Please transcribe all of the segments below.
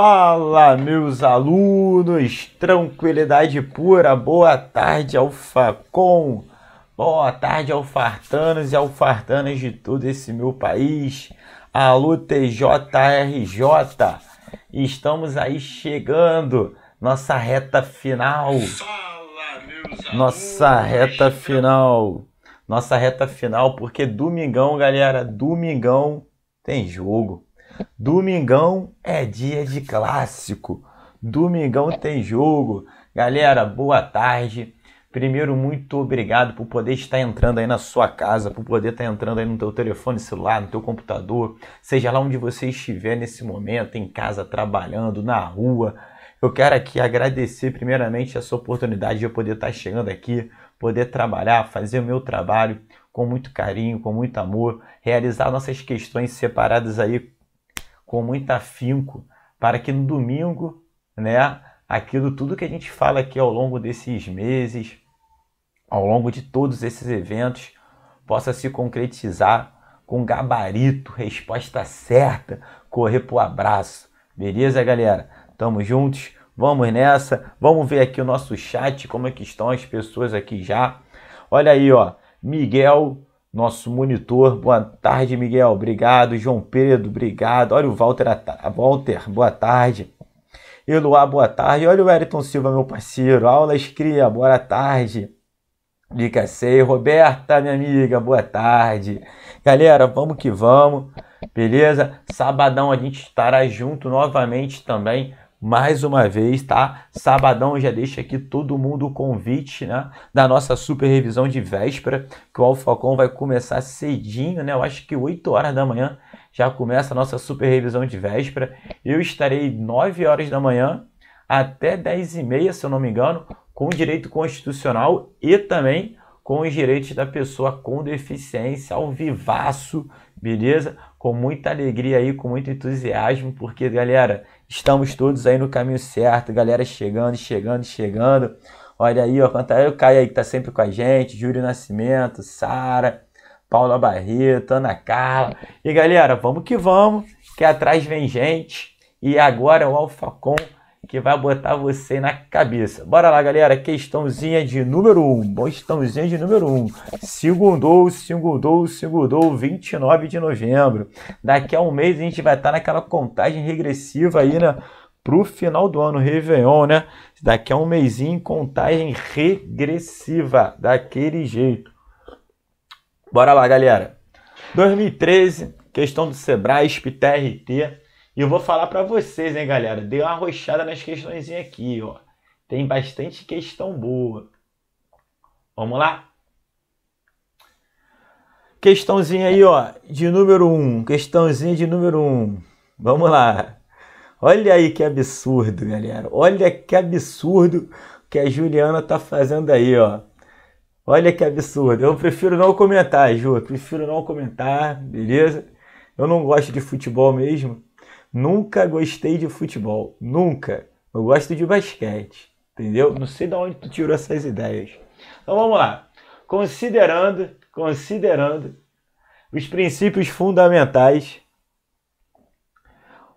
Fala, meus alunos, tranquilidade pura, boa tarde, Alfacom, boa tarde, alfartanos e alfartanas de todo esse meu país, alô TJRJ, estamos aí chegando, nossa reta final, nossa reta final, nossa reta final, porque domingão, galera, domingão tem jogo. Domingão é dia de clássico. Domingão é. tem jogo. Galera, boa tarde. Primeiro, muito obrigado por poder estar entrando aí na sua casa, por poder estar entrando aí no teu telefone celular, no teu computador, seja lá onde você estiver nesse momento, em casa, trabalhando, na rua. Eu quero aqui agradecer primeiramente essa oportunidade de eu poder estar chegando aqui, poder trabalhar, fazer o meu trabalho com muito carinho, com muito amor, realizar nossas questões separadas aí com muito afinco, para que no domingo, né, aquilo tudo que a gente fala aqui ao longo desses meses, ao longo de todos esses eventos, possa se concretizar com gabarito, resposta certa, correr o abraço. Beleza, galera? Tamo juntos, vamos nessa. Vamos ver aqui o nosso chat, como é que estão as pessoas aqui já. Olha aí, ó. Miguel nosso monitor. Boa tarde, Miguel. Obrigado. João Pedro, obrigado. Olha o Walter, Walter boa tarde. Eloá, boa tarde. Olha o Eriton Silva, meu parceiro. Aulas Cria, boa tarde. Nicasei, Roberta, minha amiga, boa tarde. Galera, vamos que vamos, beleza? Sabadão a gente estará junto novamente também mais uma vez, tá? Sabadão já deixa aqui todo mundo o convite, né? Da nossa super revisão de véspera, que o Alfacon vai começar cedinho, né? Eu acho que 8 horas da manhã já começa a nossa super revisão de véspera. Eu estarei 9 horas da manhã até 10 e meia, se eu não me engano, com direito constitucional e também com os direitos da pessoa com deficiência ao vivaço, beleza? Com muita alegria aí, com muito entusiasmo, porque, galera, Estamos todos aí no caminho certo, galera chegando, chegando, chegando. Olha aí, ó, Cantarelli Caio aí que tá sempre com a gente, Júlio Nascimento, Sara, Paula Barreto, Ana Carla. E galera, vamos que vamos, que atrás vem gente. E agora o Com que vai botar você na cabeça. Bora lá, galera. Questãozinha de número 1. Um. Questãozinha de número 1. Um. Segundou, segundou, segundou, 29 de novembro. Daqui a um mês a gente vai estar naquela contagem regressiva aí, né? Pro final do ano, Réveillon, né? Daqui a um mêsinho, contagem regressiva. Daquele jeito. Bora lá, galera. 2013, questão do Sebrae, TRT e eu vou falar para vocês, hein, galera. Dei uma roxada nas questões aqui, ó. Tem bastante questão boa. Vamos lá? Questãozinha aí, ó, de número 1. Um. Questãozinha de número 1. Um. Vamos lá. Olha aí que absurdo, galera. Olha que absurdo que a Juliana tá fazendo aí, ó. Olha que absurdo. Eu prefiro não comentar, Ju. Eu prefiro não comentar, beleza? Eu não gosto de futebol mesmo. Nunca gostei de futebol, nunca. Eu gosto de basquete, entendeu? Não sei de onde tu tirou essas ideias. Então vamos lá. Considerando, considerando os princípios fundamentais.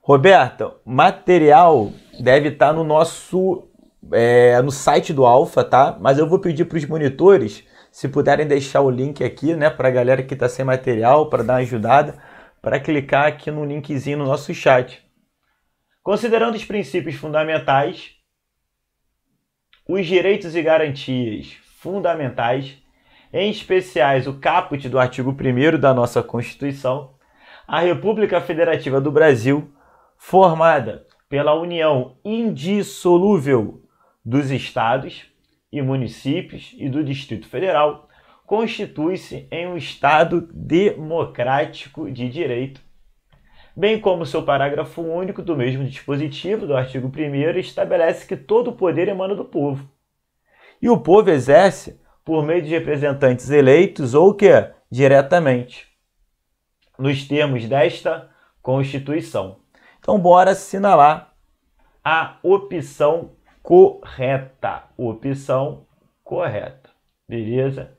Roberta, material deve estar no nosso é, no site do Alfa, tá? Mas eu vou pedir para os monitores se puderem deixar o link aqui, né, para a galera que está sem material, para dar uma ajudada para clicar aqui no linkzinho no nosso chat. Considerando os princípios fundamentais, os direitos e garantias fundamentais, em especiais o caput do artigo 1 da nossa Constituição, a República Federativa do Brasil, formada pela união indissolúvel dos estados e municípios e do Distrito Federal, constitui-se em um Estado democrático de direito, bem como seu parágrafo único do mesmo dispositivo do artigo 1 estabelece que todo o poder emana do povo. E o povo exerce por meio de representantes eleitos ou que diretamente, nos termos desta Constituição. Então bora assinalar a opção correta, opção correta. Beleza?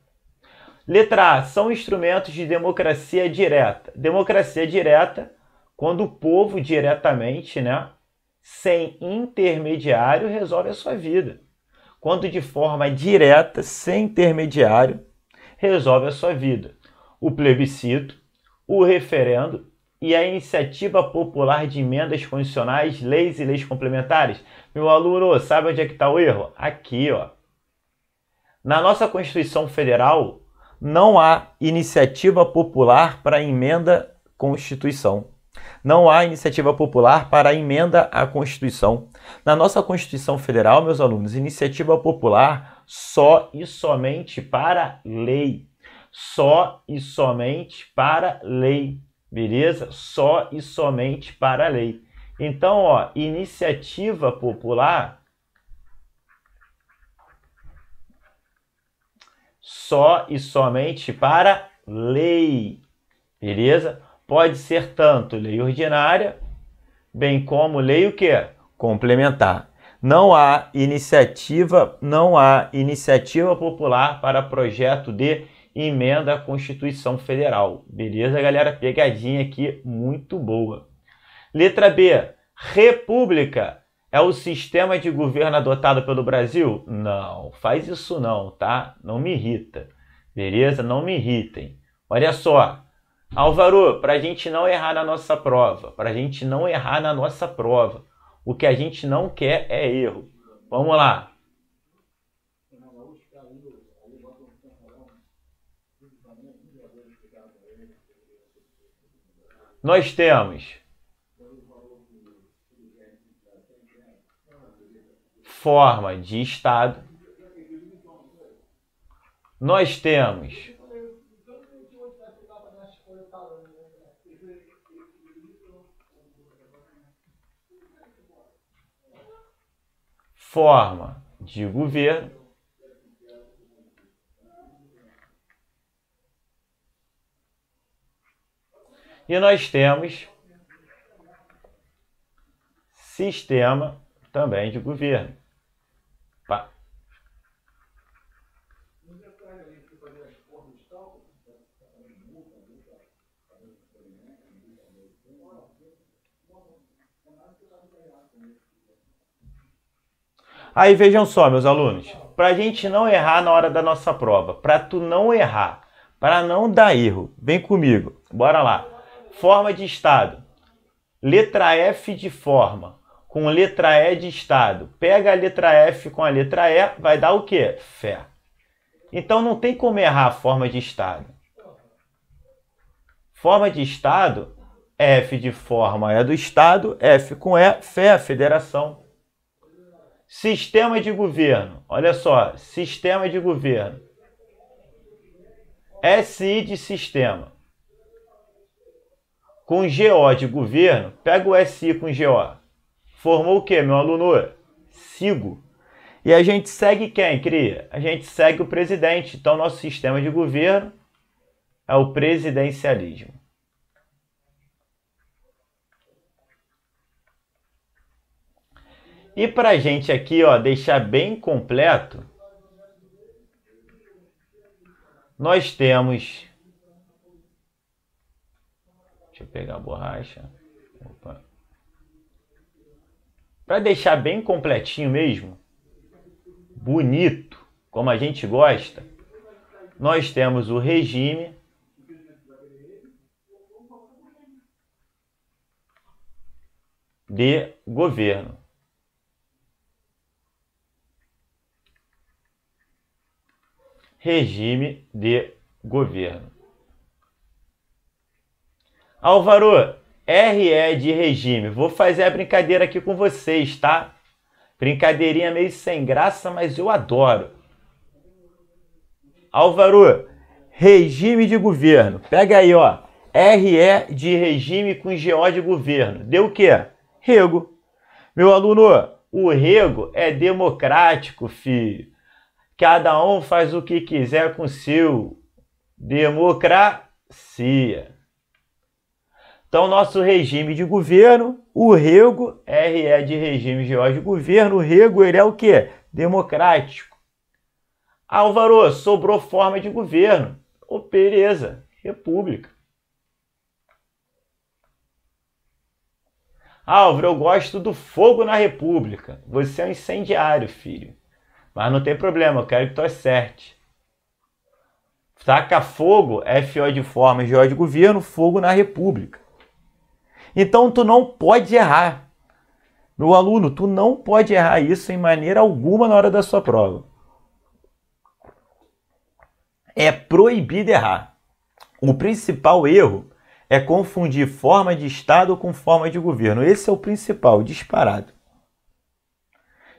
Letra A, são instrumentos de democracia direta. Democracia direta, quando o povo diretamente, né, sem intermediário, resolve a sua vida. Quando de forma direta, sem intermediário, resolve a sua vida. O plebiscito, o referendo e a iniciativa popular de emendas condicionais, leis e leis complementares. Meu aluno, sabe onde é que está o erro? Aqui, ó. Na nossa Constituição Federal, não há iniciativa popular para emenda Constituição. Não há iniciativa popular para emenda à Constituição. Na nossa Constituição Federal, meus alunos, iniciativa popular só e somente para lei. Só e somente para lei. Beleza? Só e somente para lei. Então, ó, iniciativa popular só e somente para lei. Beleza? Pode ser tanto lei ordinária, bem como lei o quê? Complementar. Não há iniciativa, não há iniciativa popular para projeto de emenda à Constituição Federal. Beleza, galera? Pegadinha aqui muito boa. Letra B. República é o sistema de governo adotado pelo Brasil? Não, faz isso não, tá? Não me irrita. Beleza? Não me irritem. Olha só. Álvaro, para a gente não errar na nossa prova, para a gente não errar na nossa prova, o que a gente não quer é erro. Vamos lá. Nós temos forma de Estado, nós temos forma de governo e nós temos sistema também de governo. Aí vejam só, meus alunos, para a gente não errar na hora da nossa prova, para tu não errar, para não dar erro, vem comigo, bora lá. Forma de estado, letra F de forma com letra E de estado. Pega a letra F com a letra E, vai dar o quê? Fé. Então não tem como errar a forma de estado. Forma de estado, F de forma é do estado, F com E, fé, federação. Sistema de governo. Olha só, sistema de governo. SI de sistema. Com GO de governo, pega o SI com GO. Formou o que, meu aluno? Sigo. E a gente segue quem, cria? A gente segue o presidente. Então, nosso sistema de governo é o presidencialismo. E para gente aqui, ó, deixar bem completo, nós temos. Deixa eu pegar a borracha. Para deixar bem completinho mesmo, bonito, como a gente gosta, nós temos o regime. De governo. regime de governo. Álvaro, R é de regime. Vou fazer a brincadeira aqui com vocês, tá? Brincadeirinha meio sem graça, mas eu adoro. Álvaro, regime de governo. Pega aí, ó. RE de regime com GO de governo. Deu o quê? Rego. Meu aluno, o rego é democrático, filho cada um faz o que quiser com seu. Democracia. Então, nosso regime de governo, o rego, R é de regime geral de governo, o rego ele é o quê? Democrático. Álvaro, sobrou forma de governo. Ô, Pereza, república. Álvaro, eu gosto do fogo na república. Você é um incendiário, filho. Mas não tem problema, eu quero que tu acerte. Saca fogo, FO de forma, GO de governo, fogo na república. Então tu não pode errar. Meu aluno, tu não pode errar isso em maneira alguma na hora da sua prova. É proibido errar. O principal erro é confundir forma de Estado com forma de governo. Esse é o principal, disparado.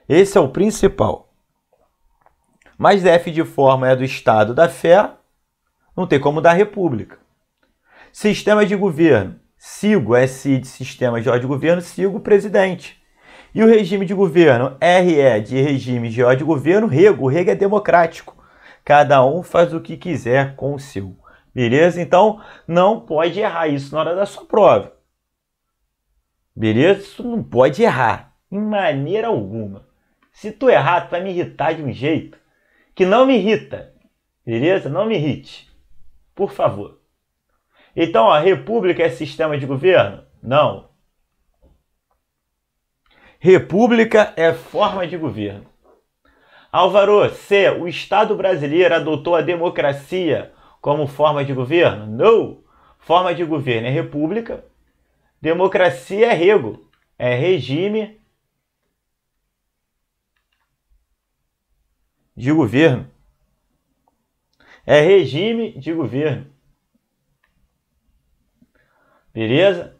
Esse é o principal. Mas F de forma é do estado da fé, não tem como da república. Sistema de governo. Sigo SI de sistema de de governo, sigo o presidente. E o regime de governo, RE de regime de de governo, rego. O rego é democrático. Cada um faz o que quiser com o seu. Beleza? Então, não pode errar isso na hora da sua prova. Beleza? Isso não pode errar. Em maneira alguma. Se tu errar, tu vai me irritar de um jeito que não me irrita. Beleza? Não me irrite. Por favor. Então, a república é sistema de governo? Não. República é forma de governo. Álvaro, C. O Estado brasileiro adotou a democracia como forma de governo? Não. Forma de governo é república. Democracia é rego, é regime de governo. É regime de governo. Beleza?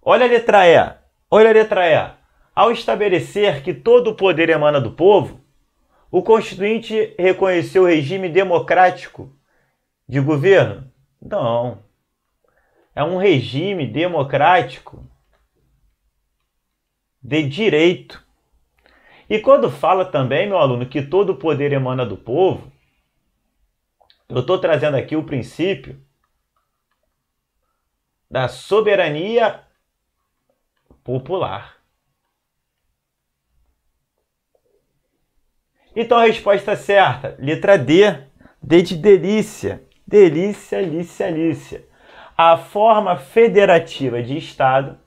Olha a letra E. Olha a letra E. Ao estabelecer que todo o poder emana do povo, o Constituinte reconheceu o regime democrático de governo? Não. É um regime democrático de direito. E quando fala também, meu aluno, que todo o poder emana do povo, eu estou trazendo aqui o princípio da soberania popular. Então a resposta é certa, letra D, D de delícia, delícia, lícia, lícia. A forma federativa de Estado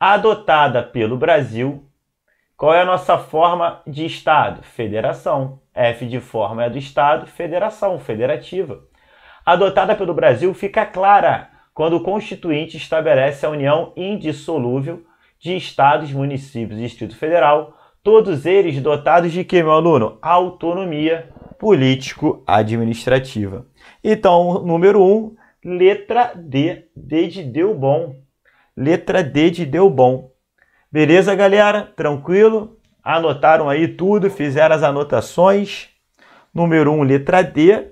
adotada pelo Brasil qual é a nossa forma de Estado? Federação. F de forma é do Estado, federação, federativa. Adotada pelo Brasil fica clara quando o Constituinte estabelece a união indissolúvel de estados, municípios e Distrito Federal, todos eles dotados de que, meu aluno? Autonomia político-administrativa. Então, número 1, um, letra D, D de deu bom. Letra D de deu bom. Beleza, galera? Tranquilo? Anotaram aí tudo, fizeram as anotações. Número 1, um, letra D.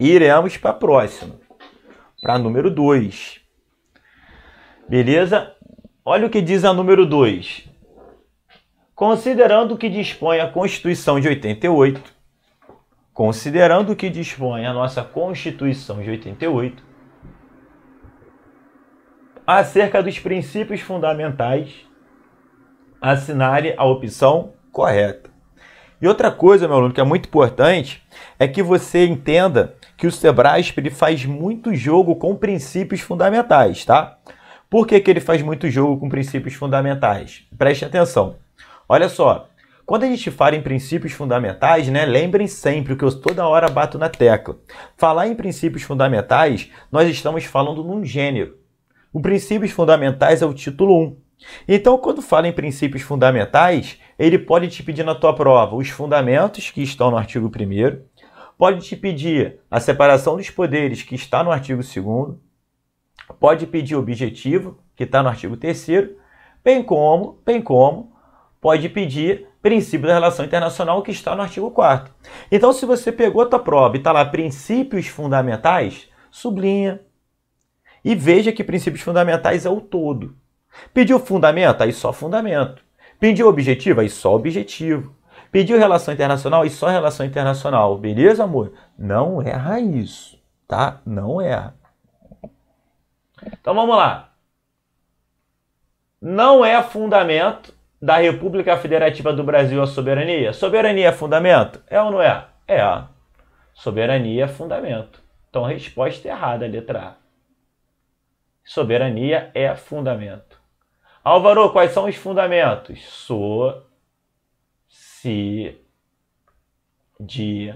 iremos para a próxima, para número 2. Beleza? Olha o que diz a número 2. Considerando o que dispõe a Constituição de 88, considerando o que dispõe a nossa Constituição de 88, acerca dos princípios fundamentais, assinale a opção correta. E outra coisa, meu aluno, que é muito importante, é que você entenda que o Sebrasp ele faz muito jogo com princípios fundamentais, tá? Por que, que ele faz muito jogo com princípios fundamentais? Preste atenção. Olha só, quando a gente fala em princípios fundamentais, né, lembrem sempre o que eu toda hora bato na tecla. Falar em princípios fundamentais, nós estamos falando num gênero. O Princípios Fundamentais é o título 1. Então, quando fala em princípios fundamentais, ele pode te pedir na tua prova os fundamentos que estão no artigo 1 pode te pedir a separação dos poderes que está no artigo 2 pode pedir objetivo, que está no artigo 3 bem como, bem como, pode pedir princípio da relação internacional, que está no artigo 4 Então, se você pegou a tua prova e está lá princípios fundamentais, sublinha, e veja que princípios fundamentais é o todo. Pediu fundamento? Aí só fundamento. Pediu objetivo? Aí só objetivo. Pediu relação internacional? Aí só relação internacional. Beleza, amor? Não erra isso, tá? Não erra. Então vamos lá. Não é fundamento da República Federativa do Brasil a soberania. Soberania é fundamento? É ou não é? É. Soberania é fundamento. Então, resposta errada, letra A. Soberania é fundamento. Álvaro, quais são os fundamentos? So, si, di,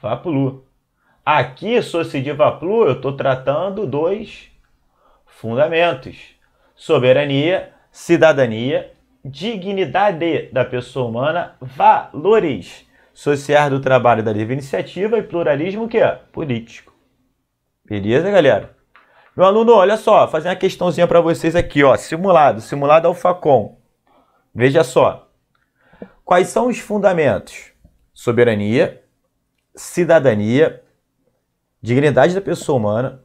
vaplu. Aqui, so, si, di, vaplu, eu estou tratando dois fundamentos. Soberania, cidadania, dignidade da pessoa humana, valores sociais do trabalho da livre iniciativa e pluralismo que é político. Beleza, galera? Meu aluno, olha só, fazer uma questãozinha para vocês aqui, ó, simulado, simulado ao Facom. Veja só. Quais são os fundamentos? Soberania, cidadania, dignidade da pessoa humana,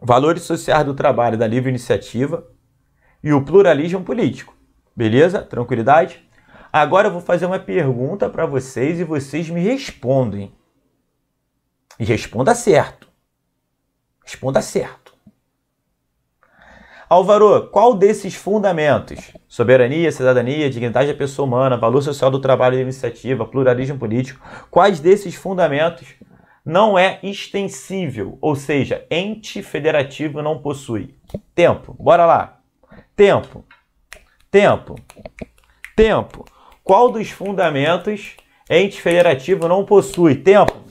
valores sociais do trabalho da livre iniciativa e o pluralismo político. Beleza? Tranquilidade? Agora eu vou fazer uma pergunta para vocês e vocês me respondem. E responda certo. Responda certo. Álvaro, qual desses fundamentos? Soberania, cidadania, dignidade da pessoa humana, valor social do trabalho e da iniciativa, pluralismo político. Quais desses fundamentos não é extensível, ou seja, ente federativo não possui? Tempo. Bora lá. Tempo. Tempo. Tempo. Qual dos fundamentos ente federativo não possui? Tempo.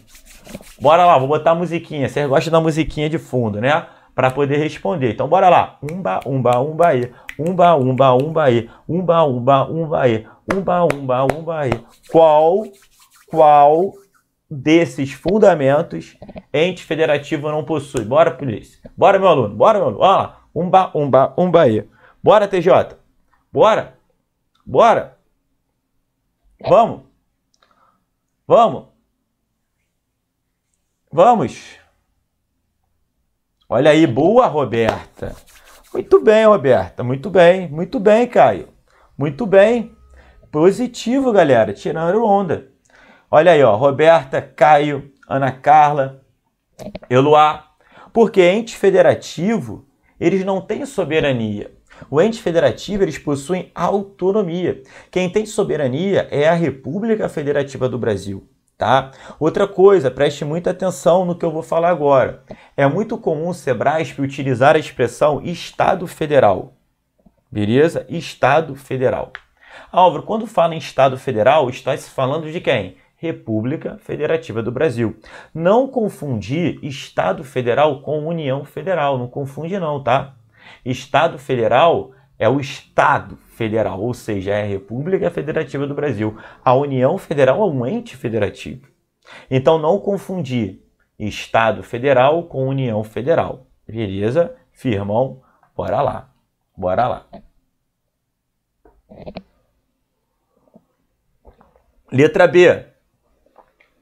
Bora lá, vou botar a musiquinha. Vocês gostam da musiquinha de fundo, né? Para poder responder. Então bora lá. Umba, umba, umba aí. Umba, umba, umba aí. Umba, umba, umba aí. Umba, umba, umba aí. Qual, qual desses fundamentos ente federativo não possui? Bora, polícia. Bora, meu aluno. Bora, meu aluno. Olha lá. Umba, umba, umba aí. Bora, TJ. Bora. Bora. Vamos. Vamos. Vamos! Olha aí, boa, Roberta! Muito bem, Roberta, muito bem, muito bem, Caio. Muito bem. Positivo, galera, tirando onda. Olha aí, ó, Roberta, Caio, Ana Carla, Eloá. Porque ente federativo, eles não têm soberania. O ente federativo, eles possuem autonomia. Quem tem soberania é a República Federativa do Brasil tá? Outra coisa, preste muita atenção no que eu vou falar agora. É muito comum o Sebrasp utilizar a expressão Estado Federal. Beleza? Estado Federal. Álvaro, quando fala em Estado Federal, está se falando de quem? República Federativa do Brasil. Não confundir Estado Federal com União Federal, não confunde não, tá? Estado Federal é o Estado federal, ou seja, é a República Federativa do Brasil. A União Federal é um ente federativo. Então não confundir Estado Federal com União Federal. Beleza? Firmão, bora lá. Bora lá. Letra B.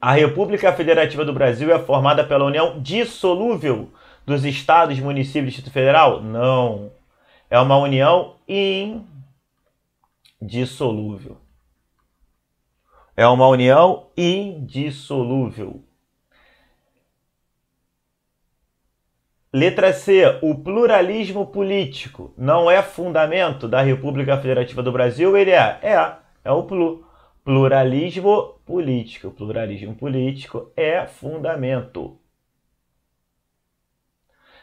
A República Federativa do Brasil é formada pela união dissolúvel dos estados, municípios e Distrito Federal? Não. É uma união in indissolúvel. É uma união indissolúvel. Letra C. O pluralismo político não é fundamento da República Federativa do Brasil? Ele é. É. É o plu. pluralismo político. Pluralismo político é fundamento.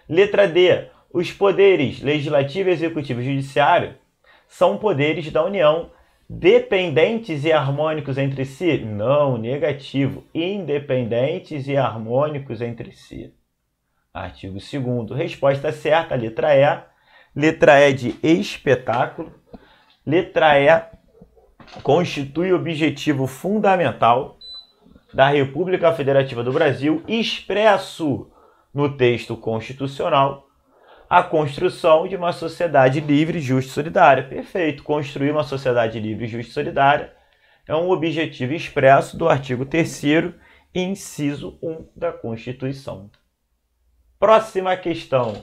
Letra D. Os poderes legislativo, executivo e judiciário são poderes da união, dependentes e harmônicos entre si? Não, negativo. Independentes e harmônicos entre si. Artigo 2 Resposta certa, letra E. Letra E de espetáculo. Letra E constitui objetivo fundamental da República Federativa do Brasil, expresso no texto constitucional a construção de uma sociedade livre, justa e solidária. Perfeito, construir uma sociedade livre, justa e solidária é um objetivo expresso do artigo 3 inciso 1 da Constituição. Próxima questão.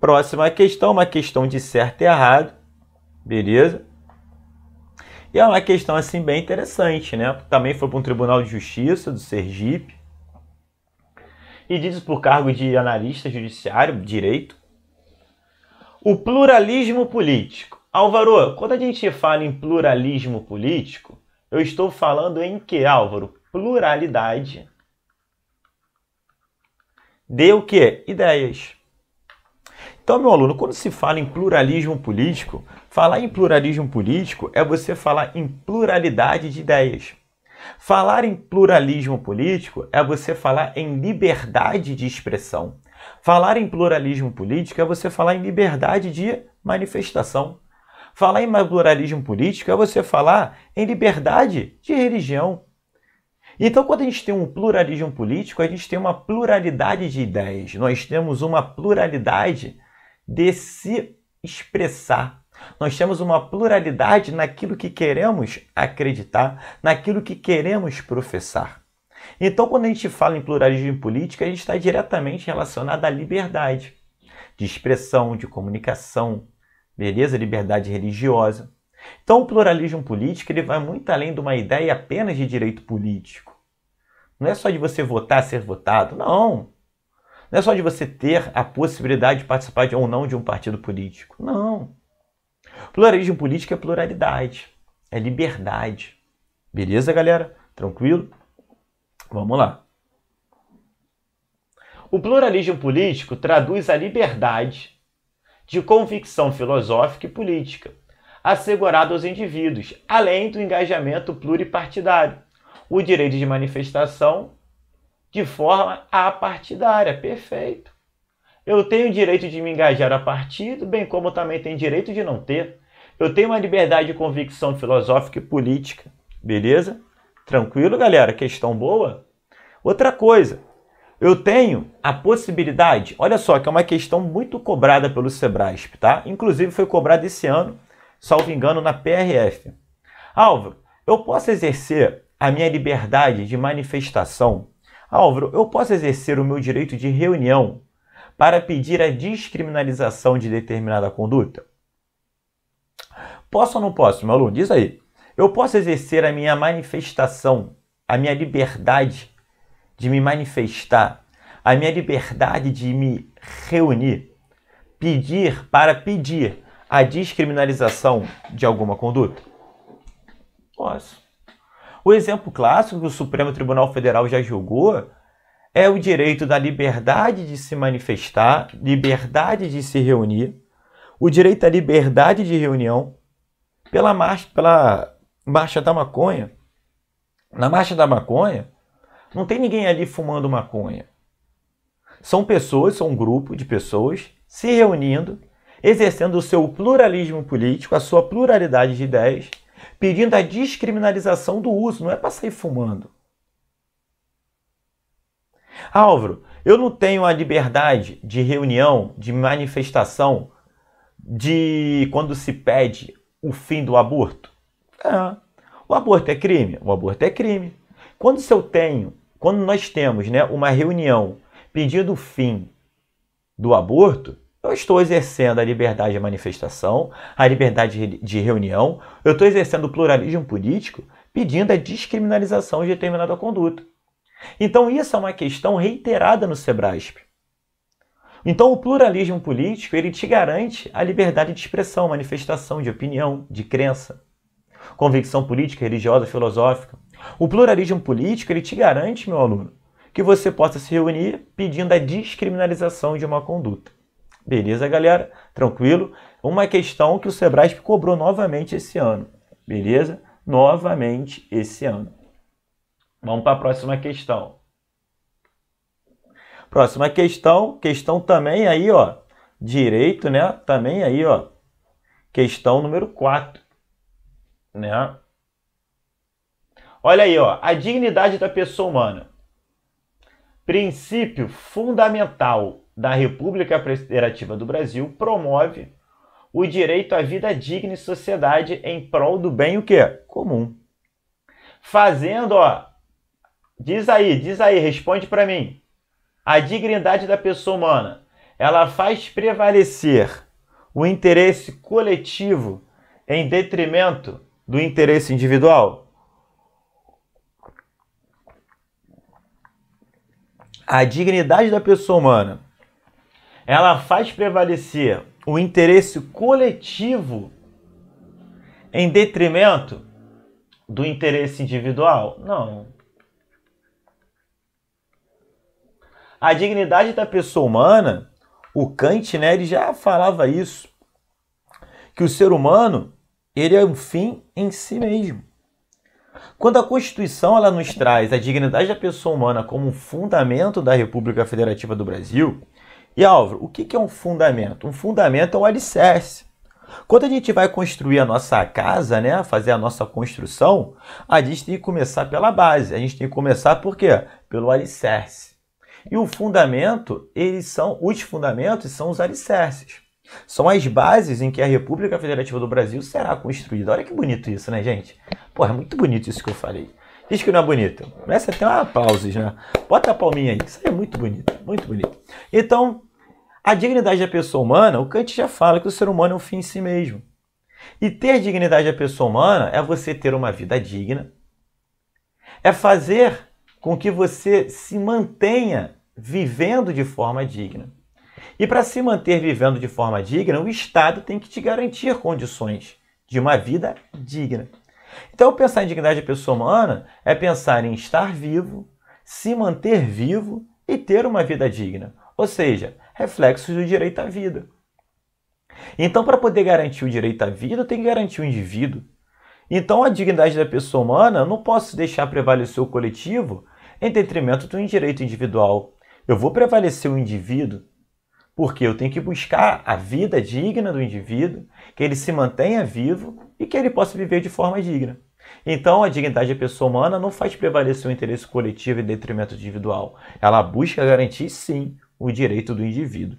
Próxima questão, uma questão de certo e errado, beleza? E é uma questão assim bem interessante, né? Também foi para um Tribunal de Justiça do Sergipe e diz por cargo de analista judiciário, direito. O pluralismo político. Álvaro, quando a gente fala em pluralismo político, eu estou falando em que, Álvaro? Pluralidade de o que? Ideias. Então, meu aluno, quando se fala em pluralismo político, falar em pluralismo político é você falar em pluralidade de ideias. Falar em pluralismo político é você falar em liberdade de expressão. Falar em pluralismo político é você falar em liberdade de manifestação. Falar em pluralismo político é você falar em liberdade de religião. Então, quando a gente tem um pluralismo político, a gente tem uma pluralidade de ideias, nós temos uma pluralidade de se expressar. Nós temos uma pluralidade naquilo que queremos acreditar, naquilo que queremos professar. Então, quando a gente fala em pluralismo político, a gente está diretamente relacionado à liberdade de expressão, de comunicação, beleza? Liberdade religiosa. Então, o pluralismo político ele vai muito além de uma ideia apenas de direito político. Não é só de você votar, ser votado, não. Não é só de você ter a possibilidade de participar de, ou não de um partido político, não. Pluralismo político é pluralidade, é liberdade. Beleza, galera? Tranquilo? Vamos lá. O pluralismo político traduz a liberdade de convicção filosófica e política, assegurada aos indivíduos, além do engajamento pluripartidário, o direito de manifestação de forma apartidária. Perfeito. Eu tenho o direito de me engajar a partido, bem como também tenho direito de não ter. Eu tenho uma liberdade de convicção filosófica e política. Beleza? Tranquilo, galera? Questão boa? Outra coisa, eu tenho a possibilidade, olha só, que é uma questão muito cobrada pelo Sebrasp, tá? Inclusive foi cobrada esse ano, salvo engano, na PRF. Álvaro, eu posso exercer a minha liberdade de manifestação? Álvaro, eu posso exercer o meu direito de reunião para pedir a descriminalização de determinada conduta? Posso ou não posso, meu aluno? Diz aí. Eu posso exercer a minha manifestação, a minha liberdade de me manifestar, a minha liberdade de me reunir, pedir para pedir a descriminalização de alguma conduta? Posso. O exemplo clássico que o Supremo Tribunal Federal já julgou é o direito da liberdade de se manifestar, liberdade de se reunir, o direito à liberdade de reunião. Pela marcha, pela marcha da maconha, na marcha da maconha, não tem ninguém ali fumando maconha. São pessoas, são um grupo de pessoas se reunindo, exercendo o seu pluralismo político, a sua pluralidade de ideias, pedindo a descriminalização do uso, não é para sair fumando. Álvaro, eu não tenho a liberdade de reunião, de manifestação, de quando se pede o fim do aborto. É. O aborto é crime? O aborto é crime. Quando se eu tenho, quando nós temos né, uma reunião pedindo o fim do aborto, eu estou exercendo a liberdade de manifestação, a liberdade de reunião, eu estou exercendo o pluralismo político pedindo a descriminalização de determinada conduta. Então, isso é uma questão reiterada no Sebrasp. Então, o pluralismo político ele te garante a liberdade de expressão, manifestação de opinião, de crença, convicção política, religiosa, filosófica. O pluralismo político ele te garante, meu aluno, que você possa se reunir pedindo a descriminalização de uma conduta. Beleza, galera? Tranquilo? Uma questão que o Sebrasp cobrou novamente esse ano. Beleza? Novamente esse ano. Vamos para a próxima questão. Próxima questão, questão também aí, ó, direito, né? Também aí, ó, questão número 4, né? Olha aí, ó, a dignidade da pessoa humana. Princípio fundamental da República Federativa do Brasil promove o direito à vida digna e sociedade em prol do bem o quê? comum. Fazendo, ó, Diz aí, diz aí, responde para mim. A dignidade da pessoa humana, ela faz prevalecer o interesse coletivo em detrimento do interesse individual? A dignidade da pessoa humana, ela faz prevalecer o interesse coletivo em detrimento do interesse individual? Não. a dignidade da pessoa humana, o Kant, né, ele já falava isso, que o ser humano, ele é um fim em si mesmo. Quando a Constituição ela nos traz a dignidade da pessoa humana como um fundamento da República Federativa do Brasil, e Álvaro, o que é um fundamento? Um fundamento é um alicerce. Quando a gente vai construir a nossa casa, né, fazer a nossa construção, a gente tem que começar pela base. A gente tem que começar por quê? Pelo alicerce. E o fundamento, eles são os fundamentos são os alicerces. São as bases em que a República Federativa do Brasil será construída. Olha que bonito isso, né, gente? Pô, é muito bonito isso que eu falei. Diz que não é bonito. Começa a ter uma pausa né? Bota a palminha aí. Isso aí é muito bonito, muito bonito. Então, a dignidade da pessoa humana, o Kant já fala que o ser humano é um fim em si mesmo. E ter dignidade da pessoa humana é você ter uma vida digna, é fazer com que você se mantenha vivendo de forma digna. E para se manter vivendo de forma digna, o Estado tem que te garantir condições de uma vida digna. Então, pensar em dignidade da pessoa humana é pensar em estar vivo, se manter vivo e ter uma vida digna, ou seja, reflexos do direito à vida. Então, para poder garantir o direito à vida, tem que garantir o indivíduo. Então, a dignidade da pessoa humana não posso deixar prevalecer o coletivo em detrimento do direito individual eu vou prevalecer o indivíduo, porque eu tenho que buscar a vida digna do indivíduo, que ele se mantenha vivo e que ele possa viver de forma digna. Então, a dignidade da pessoa humana não faz prevalecer o interesse coletivo em detrimento individual. Ela busca garantir, sim, o direito do indivíduo.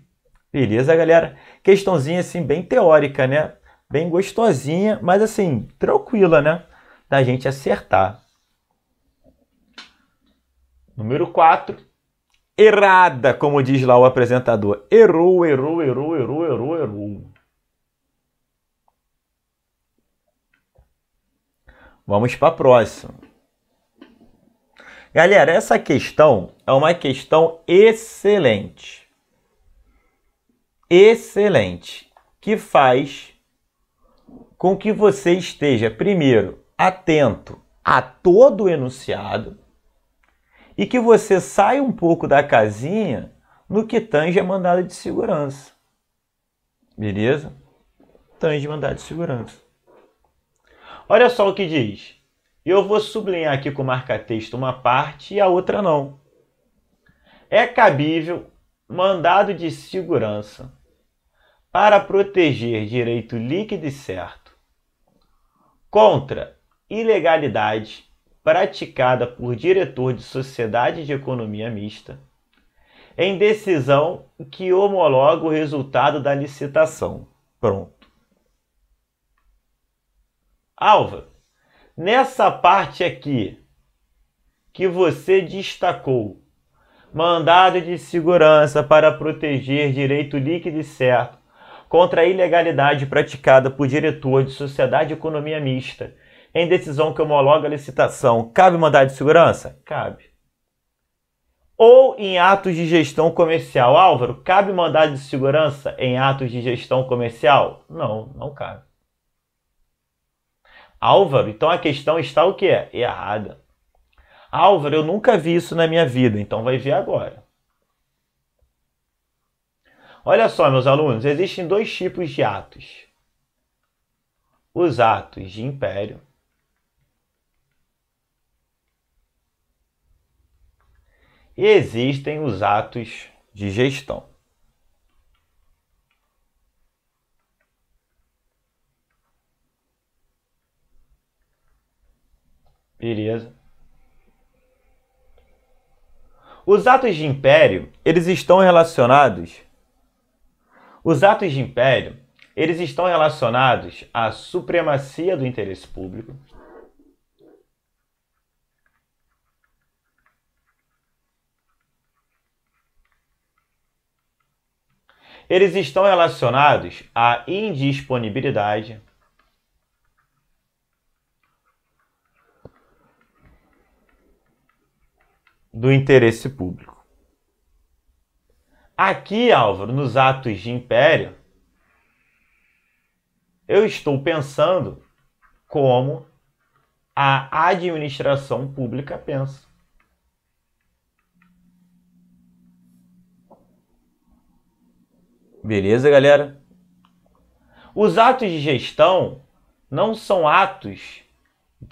Beleza, galera? Questãozinha assim bem teórica, né? Bem gostosinha, mas assim, tranquila, né? Da gente acertar. Número 4 errada, como diz lá o apresentador. Errou, errou, errou, errou, errou, errou. Vamos para a próxima. Galera, essa questão é uma questão excelente. Excelente. Que faz com que você esteja, primeiro, atento a todo o enunciado e que você saia um pouco da casinha no que tange a mandado de segurança. Beleza? Tange mandado de segurança. Olha só o que diz. Eu vou sublinhar aqui com marca-texto uma parte e a outra não. É cabível mandado de segurança para proteger direito líquido e certo contra ilegalidade praticada por diretor de sociedade de economia mista, em decisão que homologa o resultado da licitação. Pronto. Alva, nessa parte aqui que você destacou, mandado de segurança para proteger direito líquido e certo contra a ilegalidade praticada por diretor de sociedade de economia mista em decisão que homologa a licitação, cabe mandado de segurança? Cabe. Ou em atos de gestão comercial. Álvaro, cabe mandado de segurança em atos de gestão comercial? Não, não cabe. Álvaro, então a questão está o que é? Errada. Álvaro, eu nunca vi isso na minha vida, então vai ver agora. Olha só, meus alunos, existem dois tipos de atos: os atos de império E existem os atos de gestão. Beleza. Os atos de império, eles estão relacionados Os atos de império, eles estão relacionados à supremacia do interesse público, Eles estão relacionados à indisponibilidade, do interesse público. Aqui, Álvaro, nos atos de império, eu estou pensando como a administração pública pensa. Beleza, galera? Os atos de gestão não são atos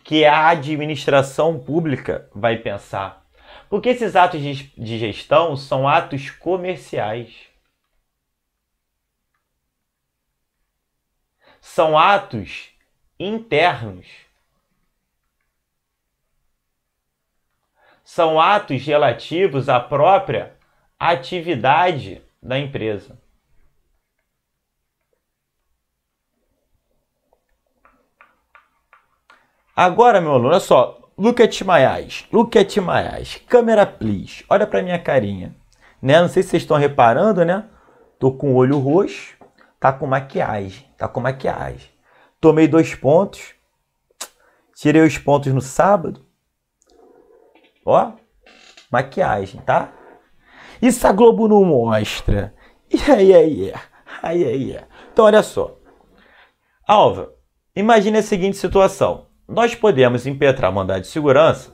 que a administração pública vai pensar. Porque esses atos de gestão são atos comerciais. São atos internos. São atos relativos à própria atividade da empresa. Agora, meu aluno, olha só. Look at my eyes. Look at my eyes. Câmera, please. Olha para minha carinha. Né? Não sei se vocês estão reparando, né? Tô com o olho roxo. Tá com maquiagem. Tá com maquiagem. Tomei dois pontos. Tirei os pontos no sábado. Ó. Maquiagem, tá? Isso a Globo não mostra? E aí, aí, aí, aí. Então, olha só. Alva, imagine a seguinte situação nós podemos impetrar mandado de segurança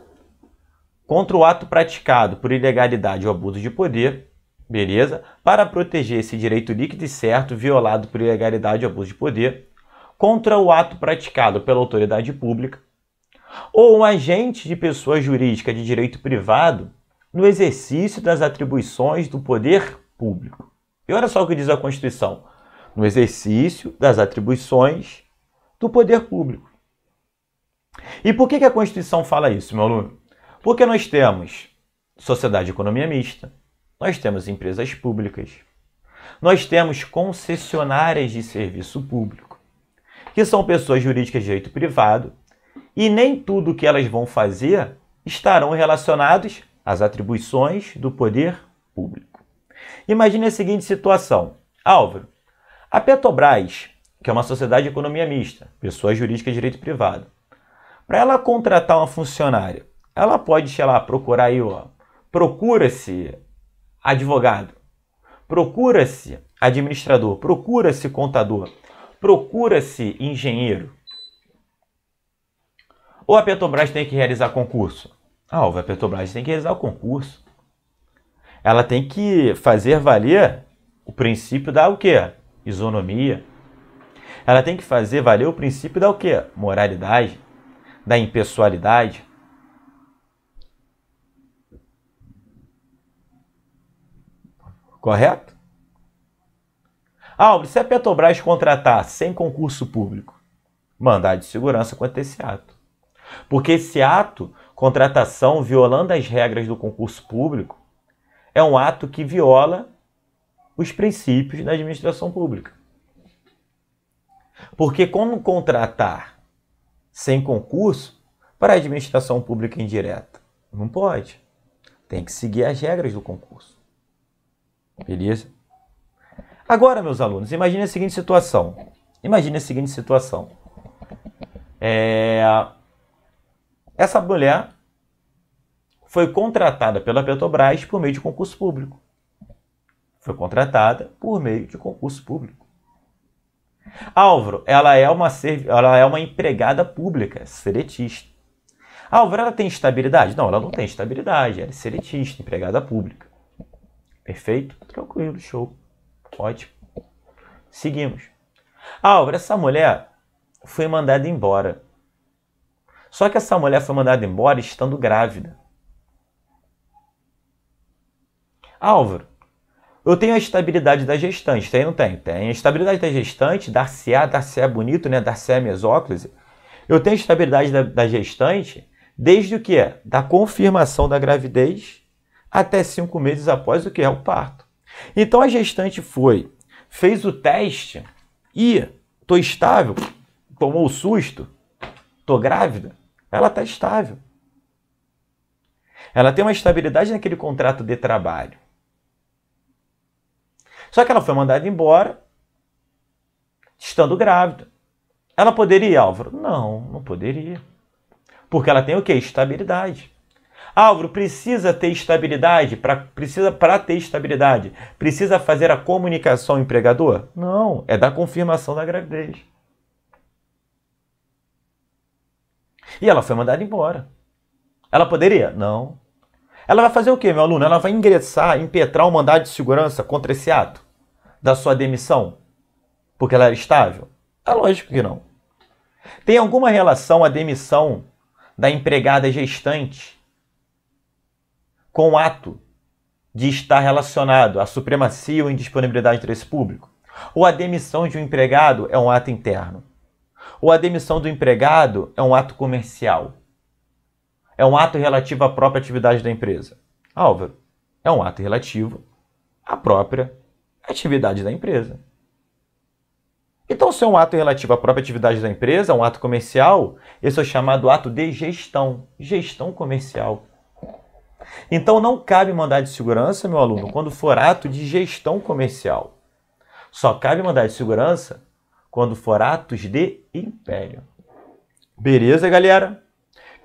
contra o ato praticado por ilegalidade ou abuso de poder, beleza? Para proteger esse direito líquido e certo violado por ilegalidade ou abuso de poder, contra o ato praticado pela autoridade pública, ou um agente de pessoa jurídica de direito privado no exercício das atribuições do poder público. E olha só o que diz a Constituição: no exercício das atribuições do poder público. E por que, que a Constituição fala isso, meu aluno? Porque nós temos sociedade de economia mista, nós temos empresas públicas, nós temos concessionárias de serviço público, que são pessoas jurídicas de direito privado, e nem tudo que elas vão fazer estarão relacionados às atribuições do poder público. Imagine a seguinte situação. Álvaro, a Petrobras, que é uma sociedade de economia mista, pessoa jurídica de direito privado, para ela contratar uma funcionária, ela pode, sei lá, procurar aí, ó, procura-se advogado, procura-se administrador, procura-se contador, procura-se engenheiro. Ou a Petrobras tem que realizar concurso? Ah, a Petrobras tem que realizar o concurso. Ela tem que fazer valer o princípio da o quê? Isonomia. Ela tem que fazer valer o princípio da o quê? Moralidade da impessoalidade. Correto? Alves, ah, se a Petrobras contratar sem concurso público, mandar de segurança quanto esse ato. Porque esse ato, contratação violando as regras do concurso público, é um ato que viola os princípios da administração pública. Porque como contratar sem concurso para a administração pública indireta? Não pode. Tem que seguir as regras do concurso. Beleza? Agora, meus alunos, imagine a seguinte situação. Imagine a seguinte situação. É... Essa mulher foi contratada pela Petrobras por meio de concurso público. Foi contratada por meio de concurso público. Álvaro, ela é uma, ela é uma empregada pública, seletista. Álvaro, ela tem estabilidade? Não, ela não tem estabilidade, ela é seletista, empregada pública. Perfeito? Tranquilo, show. Ótimo. Seguimos. Álvaro, essa mulher foi mandada embora. Só que essa mulher foi mandada embora estando grávida. Álvaro, eu tenho a estabilidade da gestante, tem não tem? Tem. A estabilidade da gestante, dar-se-á, dar se bonito, né? Dar-se-á mesóclise. Eu tenho a estabilidade da, da gestante desde o que Da confirmação da gravidez até cinco meses após o que é o parto. Então a gestante foi, fez o teste e tô estável, tomou o susto, tô grávida, ela tá estável. Ela tem uma estabilidade naquele contrato de trabalho. Só que ela foi mandada embora estando grávida. Ela poderia, Álvaro? Não, não poderia. Porque ela tem o quê? Estabilidade. Álvaro precisa ter estabilidade, pra, precisa para ter estabilidade, precisa fazer a comunicação ao empregador? Não, é da confirmação da gravidez. E ela foi mandada embora. Ela poderia? Não. Ela vai fazer o quê, meu aluno? Ela vai ingressar, impetrar um mandado de segurança contra esse ato? da sua demissão? Porque ela era estável? É lógico que não. Tem alguma relação a demissão da empregada gestante com o ato de estar relacionado à supremacia ou indisponibilidade de interesse público? Ou a demissão de um empregado é um ato interno? Ou a demissão do empregado é um ato comercial? É um ato relativo à própria atividade da empresa? Álvaro, é um ato relativo à própria atividade da empresa. Então, se é um ato relativo à própria atividade da empresa, um ato comercial, esse é o chamado ato de gestão, gestão comercial. Então, não cabe mandado de segurança, meu aluno, quando for ato de gestão comercial. Só cabe mandado de segurança quando for atos de império. Beleza, galera?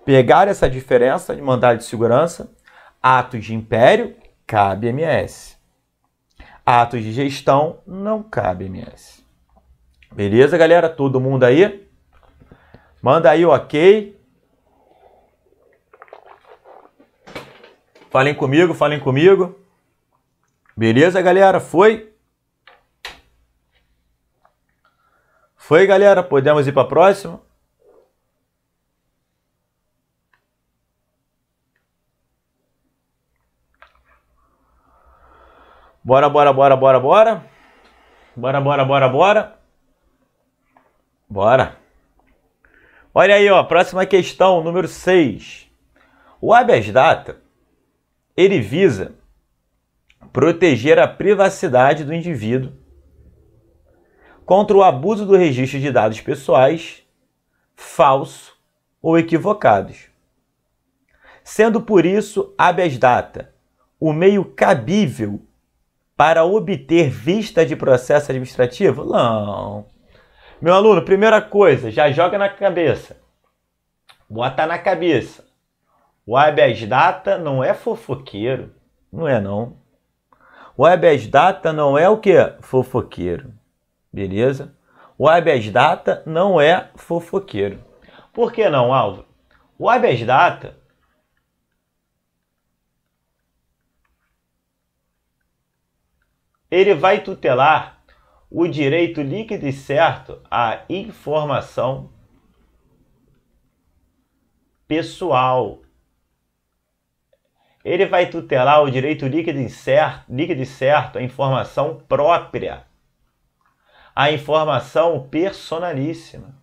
Pegar essa diferença de mandado de segurança, ato de império, cabe MS atos de gestão não cabe MS. Beleza, galera? Todo mundo aí? Manda aí o ok. Falem comigo, falem comigo. Beleza, galera? Foi? Foi, galera? Podemos ir para a próxima? Bora, bora, bora, bora, bora. Bora, bora, bora, bora. Bora. Olha aí, ó, próxima questão, número 6. O habeas data, ele visa proteger a privacidade do indivíduo contra o abuso do registro de dados pessoais falso ou equivocados. Sendo por isso habeas data o meio cabível para obter vista de processo administrativo? Não. Meu aluno, primeira coisa, já joga na cabeça. Bota na cabeça. O habeas data não é fofoqueiro. Não é não. O habeas data não é o que? Fofoqueiro. Beleza? O habeas data não é fofoqueiro. Por que não, Álvaro? O habeas data Ele vai tutelar o direito líquido e certo à informação pessoal. Ele vai tutelar o direito líquido e certo, líquido e certo à informação própria, à informação personalíssima.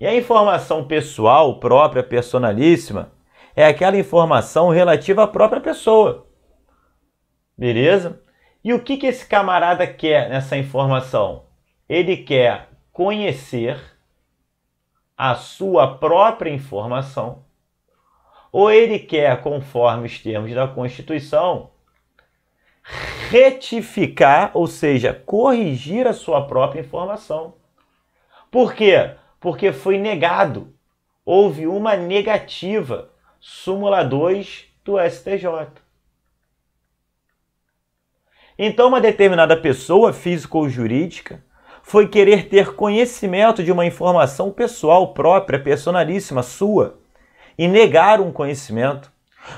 E a informação pessoal, própria, personalíssima, é aquela informação relativa à própria pessoa. Beleza? E o que, que esse camarada quer nessa informação? Ele quer conhecer a sua própria informação, ou ele quer, conforme os termos da Constituição, retificar, ou seja, corrigir a sua própria informação. Por quê? Porque foi negado. Houve uma negativa. Súmula 2 do STJ. Então, uma determinada pessoa, física ou jurídica, foi querer ter conhecimento de uma informação pessoal própria, personalíssima, sua, e negar um conhecimento.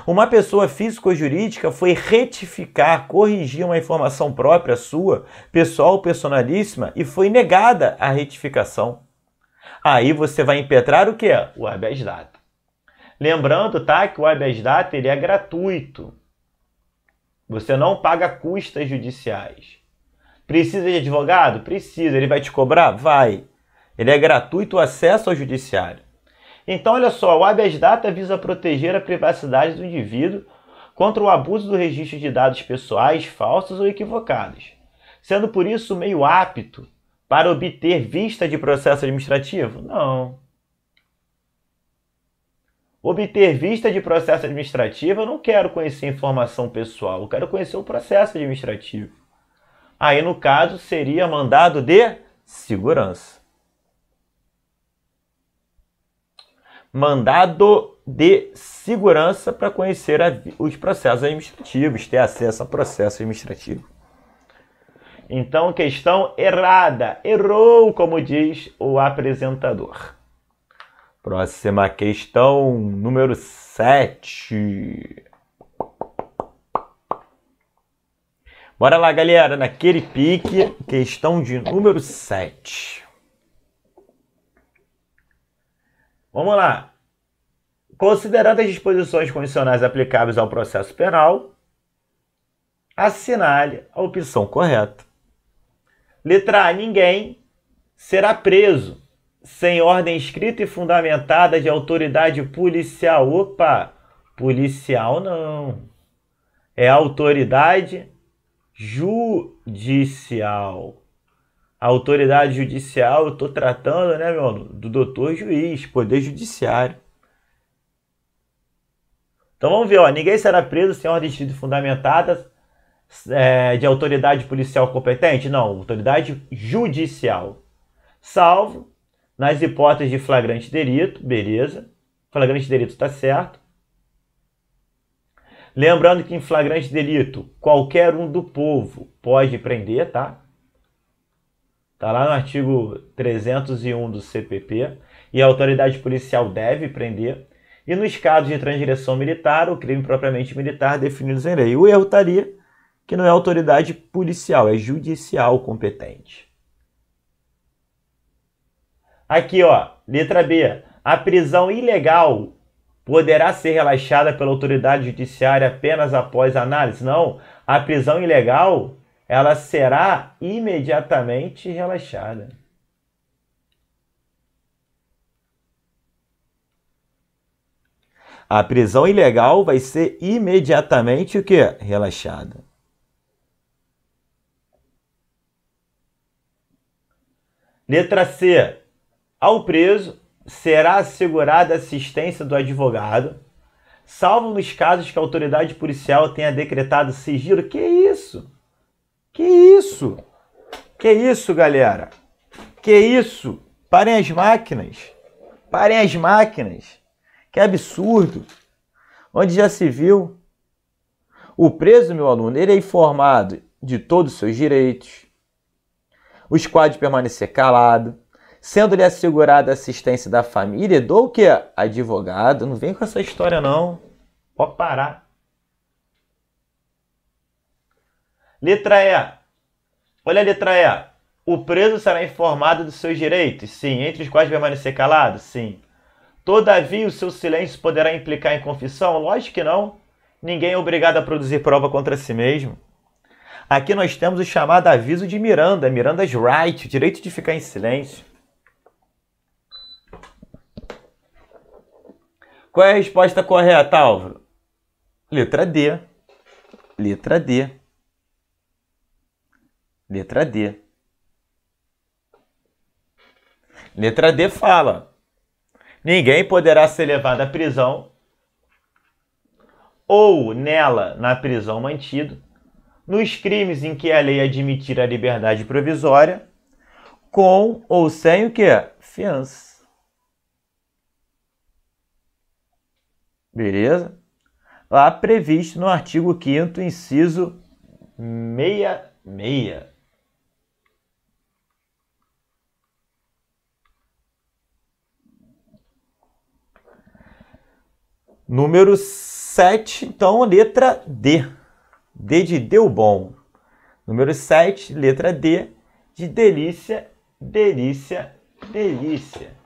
Uma pessoa física ou jurídica foi retificar, corrigir uma informação própria sua, pessoal, personalíssima, e foi negada a retificação. Aí você vai impetrar o que? O habeas data. Lembrando, tá, que o habeas data ele é gratuito. Você não paga custas judiciais. Precisa de advogado? Precisa. Ele vai te cobrar? Vai. Ele é gratuito o acesso ao judiciário. Então, olha só, o habeas data visa proteger a privacidade do indivíduo contra o abuso do registro de dados pessoais falsos ou equivocados, sendo por isso meio apto para obter vista de processo administrativo? Não. Obter vista de processo administrativo, eu não quero conhecer informação pessoal, eu quero conhecer o processo administrativo. Aí, no caso, seria mandado de segurança. Mandado de segurança para conhecer a, os processos administrativos, ter acesso a processo administrativo. Então, questão errada. Errou, como diz o apresentador. Próxima questão, número 7. Bora lá, galera, naquele pique, questão de número 7. Vamos lá. Considerando as disposições condicionais aplicáveis ao processo penal, assinale a opção correta. Letra A: ninguém será preso sem ordem escrita e fundamentada de autoridade policial. Opa, policial não. É autoridade judicial. autoridade judicial, eu estou tratando, né, meu do doutor juiz, poder judiciário. Então vamos ver, ó, ninguém será preso sem ordem escrita e fundamentada é, de autoridade policial competente? Não, autoridade judicial. Salvo nas hipóteses de flagrante delito, beleza. Flagrante delito está certo. Lembrando que em flagrante delito, qualquer um do povo pode prender, tá? Tá lá no artigo 301 do CPP. E a autoridade policial deve prender. E nos casos de transgressão militar, o crime propriamente militar definido em lei. O erro estaria tá que não é autoridade policial, é judicial competente. Aqui, ó, letra B. A prisão ilegal poderá ser relaxada pela autoridade judiciária apenas após análise? Não, a prisão ilegal, ela será imediatamente relaxada. A prisão ilegal vai ser imediatamente o quê? Relaxada. Letra C. Ao preso, será assegurada assistência do advogado, salvo nos casos que a autoridade policial tenha decretado sigilo. Que isso? Que isso? Que isso, galera? Que isso? Parem as máquinas. Parem as máquinas. Que absurdo. Onde já se viu? O preso, meu aluno, ele é informado de todos os seus direitos. Os quadros permanecer calado sendo-lhe assegurada a assistência da família, dou o quê? Advogado. Não vem com essa história, não. Pode parar. Letra E. Olha a letra E. O preso será informado dos seus direitos? Sim. Entre os quais permanecer calado? Sim. Todavia, o seu silêncio poderá implicar em confissão? Lógico que não. Ninguém é obrigado a produzir prova contra si mesmo. Aqui nós temos o chamado aviso de Miranda, Miranda's right, o direito de ficar em silêncio. Qual é a resposta correta, Álvaro? Letra D. Letra D. Letra D. Letra D fala: Ninguém poderá ser levado à prisão ou nela na prisão mantido nos crimes em que a é lei admitir a liberdade provisória com ou sem o que? Fiança. Beleza? Lá previsto no artigo 5 inciso 66. Número 7, então, letra D. D de deu bom. Número 7, letra D, de delícia, delícia, delícia.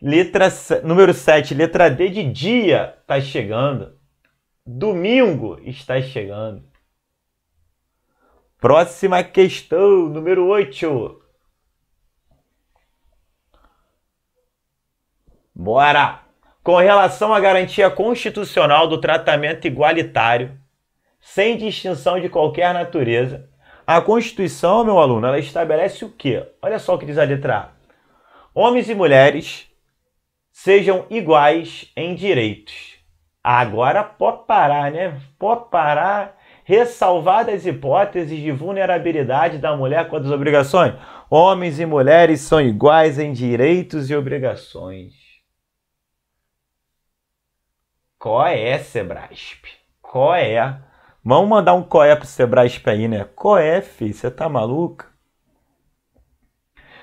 Letra número 7, letra D de dia está chegando. Domingo está chegando. Próxima questão, número 8. Bora! Com relação à garantia constitucional do tratamento igualitário, sem distinção de qualquer natureza, a Constituição, meu aluno, ela estabelece o quê? Olha só o que diz a letra A. Homens e mulheres sejam iguais em direitos. Agora pode parar, né? Pode parar, ressalvadas hipóteses de vulnerabilidade da mulher com as obrigações. Homens e mulheres são iguais em direitos e obrigações. Qual é, Sebrasp? Qual é? Vamos mandar um coé pro Sebraspe aí, né? Coé, filho, você tá maluca?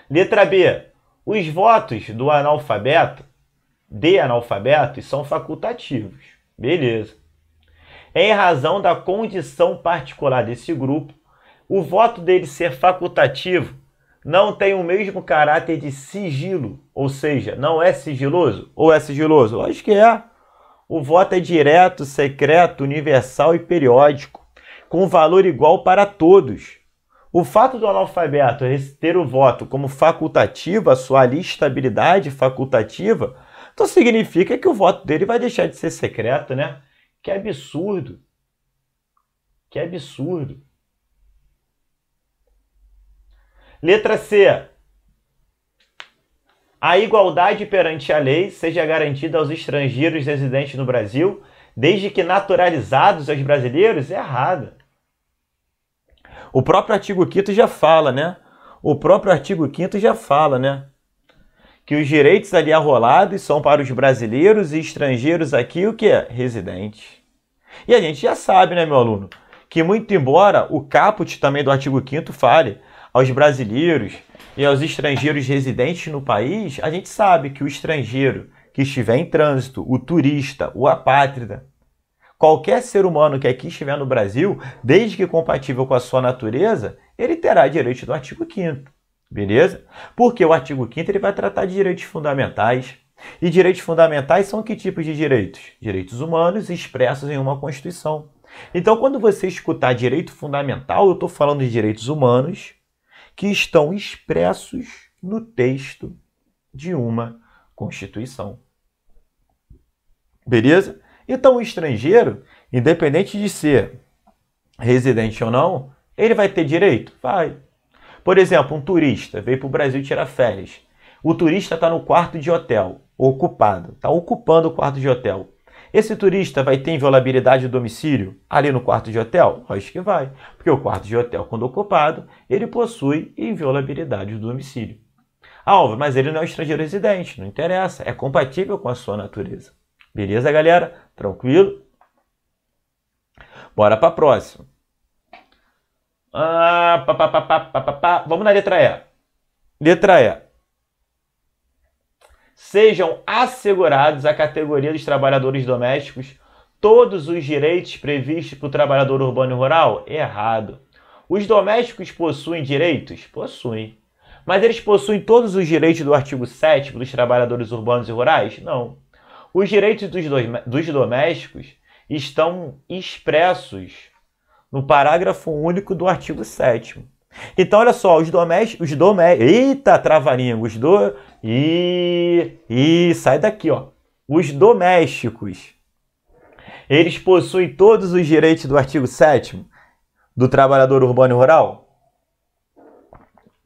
Letra B. Os votos do analfabeto de analfabetos são facultativos. Beleza. Em razão da condição particular desse grupo, o voto dele ser facultativo não tem o mesmo caráter de sigilo, ou seja, não é sigiloso ou é sigiloso? Lógico que é. O voto é direto, secreto, universal e periódico, com valor igual para todos. O fato do analfabeto ter o voto como facultativo, a sua listabilidade facultativa, então significa que o voto dele vai deixar de ser secreto, né? Que absurdo. Que absurdo. Letra C. A igualdade perante a lei seja garantida aos estrangeiros residentes no Brasil, desde que naturalizados aos brasileiros, é errada. O próprio artigo 5 já fala, né? O próprio artigo 5 já fala, né? que os direitos ali arrolados são para os brasileiros e estrangeiros aqui, o que é? Residentes. E a gente já sabe, né, meu aluno, que muito embora o caput também do artigo 5 fale aos brasileiros e aos estrangeiros residentes no país, a gente sabe que o estrangeiro que estiver em trânsito, o turista, o apátrida, qualquer ser humano que aqui estiver no Brasil, desde que compatível com a sua natureza, ele terá direito do artigo 5 Beleza? Porque o artigo 5 ele vai tratar de direitos fundamentais. E direitos fundamentais são que tipos de direitos? Direitos humanos expressos em uma Constituição. Então, quando você escutar direito fundamental, eu estou falando de direitos humanos que estão expressos no texto de uma Constituição. Beleza? Então, o estrangeiro, independente de ser residente ou não, ele vai ter direito? Vai. Por exemplo, um turista veio para o Brasil tirar férias. O turista está no quarto de hotel, ocupado, está ocupando o quarto de hotel. Esse turista vai ter inviolabilidade do domicílio ali no quarto de hotel? Acho que vai, porque o quarto de hotel, quando ocupado, ele possui inviolabilidade do domicílio. Alvo, ah, mas ele não é estrangeiro residente, não interessa, é compatível com a sua natureza. Beleza, galera? Tranquilo? Bora para a próxima. Ah, pá, pá, pá, pá, pá, pá. Vamos na letra E. Letra E. Sejam assegurados à categoria dos trabalhadores domésticos todos os direitos previstos para o trabalhador urbano e rural? Errado. Os domésticos possuem direitos? Possuem. Mas eles possuem todos os direitos do artigo 7 dos trabalhadores urbanos e rurais? Não. Os direitos dos, dos domésticos estão expressos no parágrafo único do artigo 7. Então, olha só, os domésticos, os domésticos, eita, travaringo, os do, e, e, sai daqui, ó. Os domésticos, eles possuem todos os direitos do artigo 7 do trabalhador urbano e rural?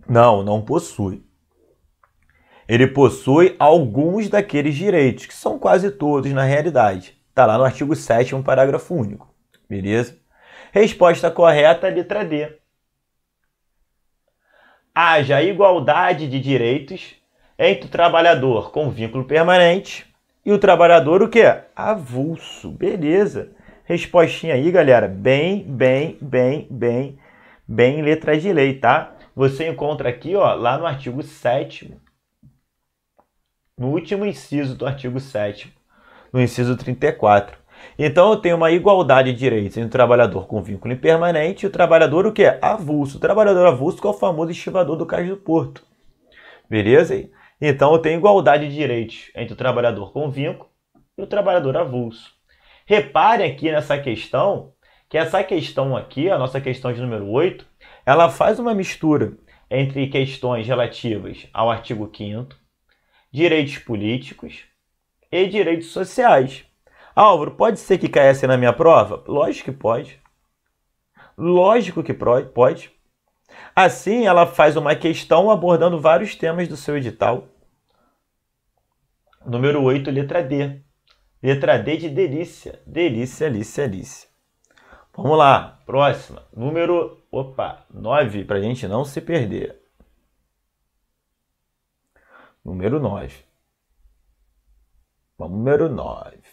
Não, não possui. Ele possui alguns daqueles direitos, que são quase todos na realidade. Está lá no artigo 7, parágrafo único. Beleza? Resposta correta, letra D. Haja igualdade de direitos entre o trabalhador com vínculo permanente e o trabalhador o quê? Avulso. Beleza. Respostinha aí, galera. Bem, bem, bem, bem, bem letras de lei, tá? Você encontra aqui, ó, lá no artigo 7 no último inciso do artigo 7 no inciso 34. Então eu tenho uma igualdade de direitos entre o trabalhador com vínculo impermanente e o trabalhador o que é? Avulso. O trabalhador avulso que é o famoso estivador do cais do porto. Beleza? Então eu tenho igualdade de direitos entre o trabalhador com vínculo e o trabalhador avulso. Reparem aqui nessa questão, que essa questão aqui, a nossa questão de número 8, ela faz uma mistura entre questões relativas ao artigo 5 direitos políticos e direitos sociais. Álvaro, pode ser que caia assim na minha prova? Lógico que pode. Lógico que pode. Assim, ela faz uma questão abordando vários temas do seu edital. Número 8, letra D. Letra D de delícia. Delícia, delícia, delícia. Vamos lá, próxima. Número, opa, 9, para a gente não se perder. Número 9. Vamos número 9.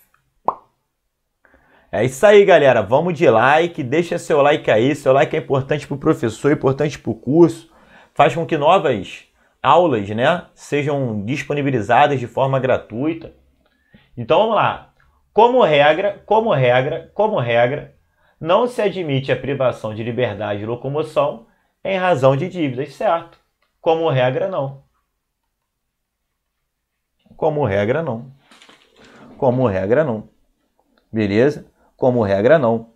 É isso aí, galera. Vamos de like, deixa seu like aí. Seu like é importante para o professor, é importante para o curso. Faz com que novas aulas né, sejam disponibilizadas de forma gratuita. Então vamos lá. Como regra, como regra, como regra, não se admite a privação de liberdade de locomoção em razão de dívidas, certo? Como regra, não. Como regra, não. Como regra, não. Beleza? como regra, não.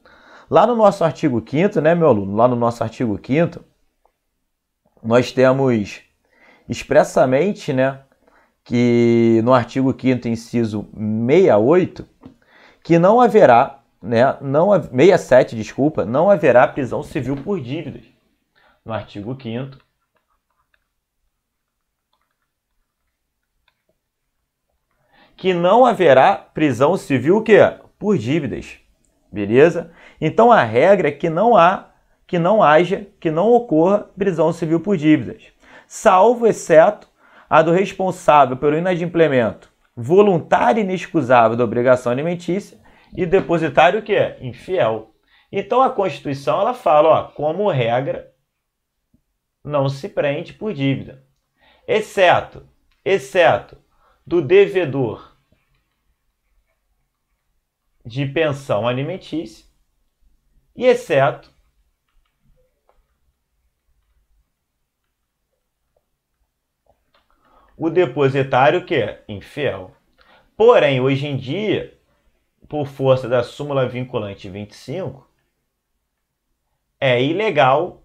Lá no nosso artigo 5, né, meu aluno? Lá no nosso artigo 5, nós temos expressamente, né, que no artigo 5, inciso 68, que não haverá, né, não, 67, desculpa, não haverá prisão civil por dívidas. No artigo 5, que não haverá prisão civil o quê? por dívidas. Beleza? Então a regra é que não há, que não haja, que não ocorra prisão civil por dívidas, salvo exceto a do responsável pelo inadimplemento voluntário e inexcusável da obrigação alimentícia e depositário que é infiel. Então a Constituição ela fala, ó, como regra, não se prende por dívida, exceto, exceto do devedor de pensão alimentícia, e exceto o depositário que é infiel. Porém, hoje em dia, por força da súmula vinculante 25, é ilegal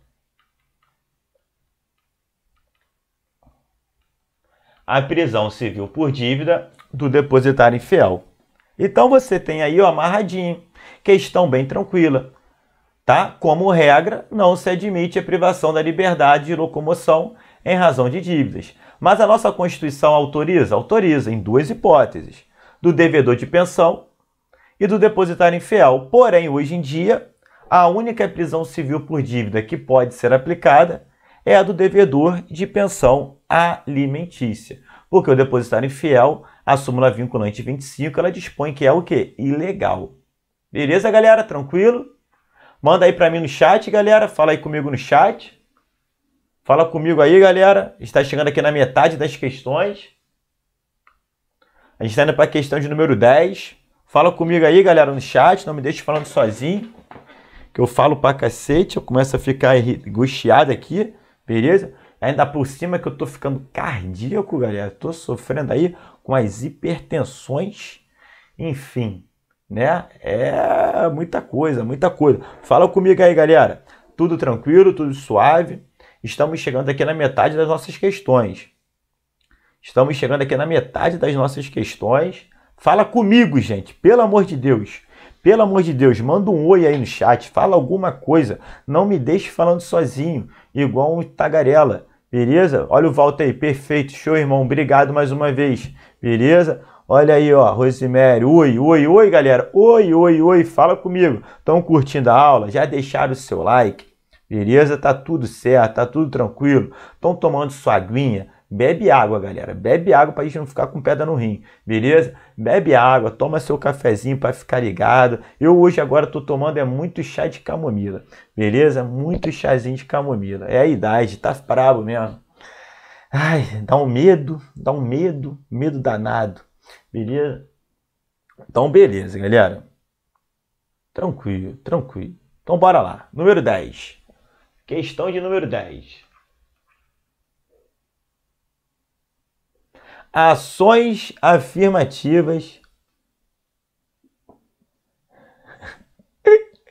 a prisão civil por dívida do depositário infiel. Então você tem aí o amarradinho, questão bem tranquila, tá? Como regra, não se admite a privação da liberdade de locomoção em razão de dívidas. Mas a nossa Constituição autoriza? Autoriza, em duas hipóteses: do devedor de pensão e do depositário infiel. Porém, hoje em dia, a única prisão civil por dívida que pode ser aplicada é a do devedor de pensão alimentícia, porque o depositário infiel a súmula vinculante 25, ela dispõe que é o quê? Ilegal. Beleza, galera? Tranquilo? Manda aí para mim no chat, galera. Fala aí comigo no chat. Fala comigo aí, galera. Está chegando aqui na metade das questões. A gente está indo para a questão de número 10. Fala comigo aí, galera, no chat. Não me deixe falando sozinho. Que eu falo pra cacete. Eu começo a ficar angustiado aqui. Beleza? Ainda por cima que eu tô ficando cardíaco, galera. Tô sofrendo aí com as hipertensões, enfim, né? É muita coisa, muita coisa. Fala comigo aí, galera. Tudo tranquilo, tudo suave. Estamos chegando aqui na metade das nossas questões. Estamos chegando aqui na metade das nossas questões. Fala comigo, gente, pelo amor de Deus. Pelo amor de Deus, manda um oi aí no chat, fala alguma coisa. Não me deixe falando sozinho, igual um tagarela. Beleza? Olha o Walter aí, perfeito, show, irmão. Obrigado mais uma vez. Beleza? Olha aí, ó, Rosemary. Oi, oi, oi, galera. Oi, oi, oi. Fala comigo. Estão curtindo a aula? Já deixaram o seu like? Beleza? Tá tudo certo, tá tudo tranquilo. Estão tomando sua aguinha? Bebe água, galera. Bebe água para a gente não ficar com pedra no rim, beleza? Bebe água, toma seu cafezinho para ficar ligado. Eu hoje agora estou tomando é muito chá de camomila, beleza? Muito chazinho de camomila. É a idade, tá brabo mesmo. Ai, dá um medo, dá um medo, medo danado, beleza? Então, beleza, galera. Tranquilo, tranquilo. Então, bora lá. Número 10. Questão de número 10. ações afirmativas.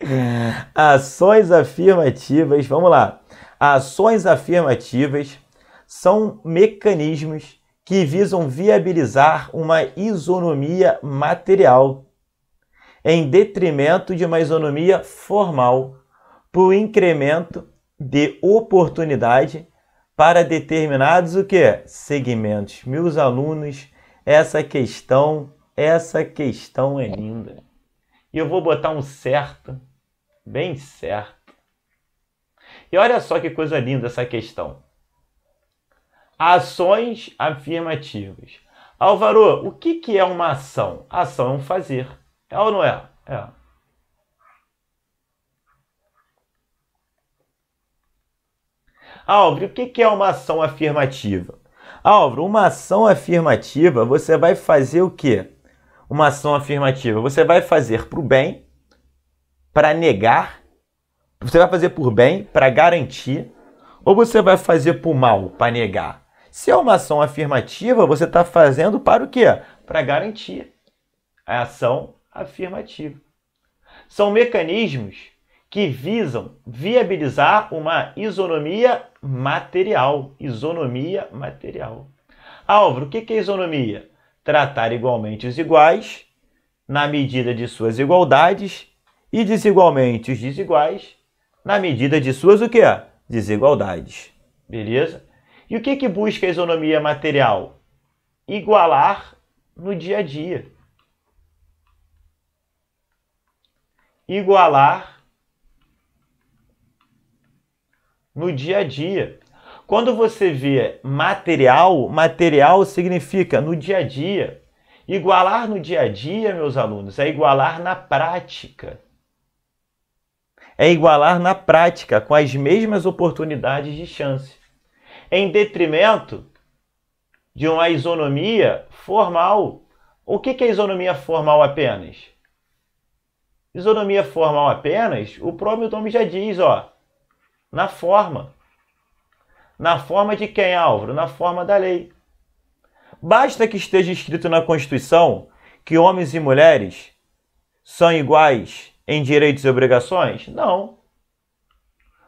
É. ações afirmativas, vamos lá. Ações afirmativas são mecanismos que visam viabilizar uma isonomia material em detrimento de uma isonomia formal, por incremento de oportunidade para determinados o que? Segmentos. Meus alunos, essa questão, essa questão é linda. E eu vou botar um certo, bem certo. E olha só que coisa linda essa questão. Ações afirmativas. Álvaro, o que, que é uma ação? Ação é um fazer. É ou não é? É. Álvaro, o que é uma ação afirmativa? Álvaro, uma ação afirmativa, você vai fazer o quê? Uma ação afirmativa, você vai fazer para o bem, para negar, você vai fazer por bem, para garantir, ou você vai fazer por mal, para negar? Se é uma ação afirmativa, você está fazendo para o quê? Para garantir. É ação afirmativa. São mecanismos que visam viabilizar uma isonomia material. Isonomia material. Álvaro, o que é isonomia? Tratar igualmente os iguais, na medida de suas igualdades, e desigualmente os desiguais, na medida de suas o quê? Desigualdades. Beleza? E o que, que busca a isonomia material? Igualar no dia a dia. Igualar no dia a dia. Quando você vê material, material significa no dia a dia. Igualar no dia a dia, meus alunos, é igualar na prática. É igualar na prática, com as mesmas oportunidades de chance. Em detrimento de uma isonomia formal. O que é isonomia formal apenas? Isonomia formal apenas, o próprio nome já diz, ó, na forma. Na forma de quem, Álvaro? Na forma da lei. Basta que esteja escrito na Constituição que homens e mulheres são iguais em direitos e obrigações? Não.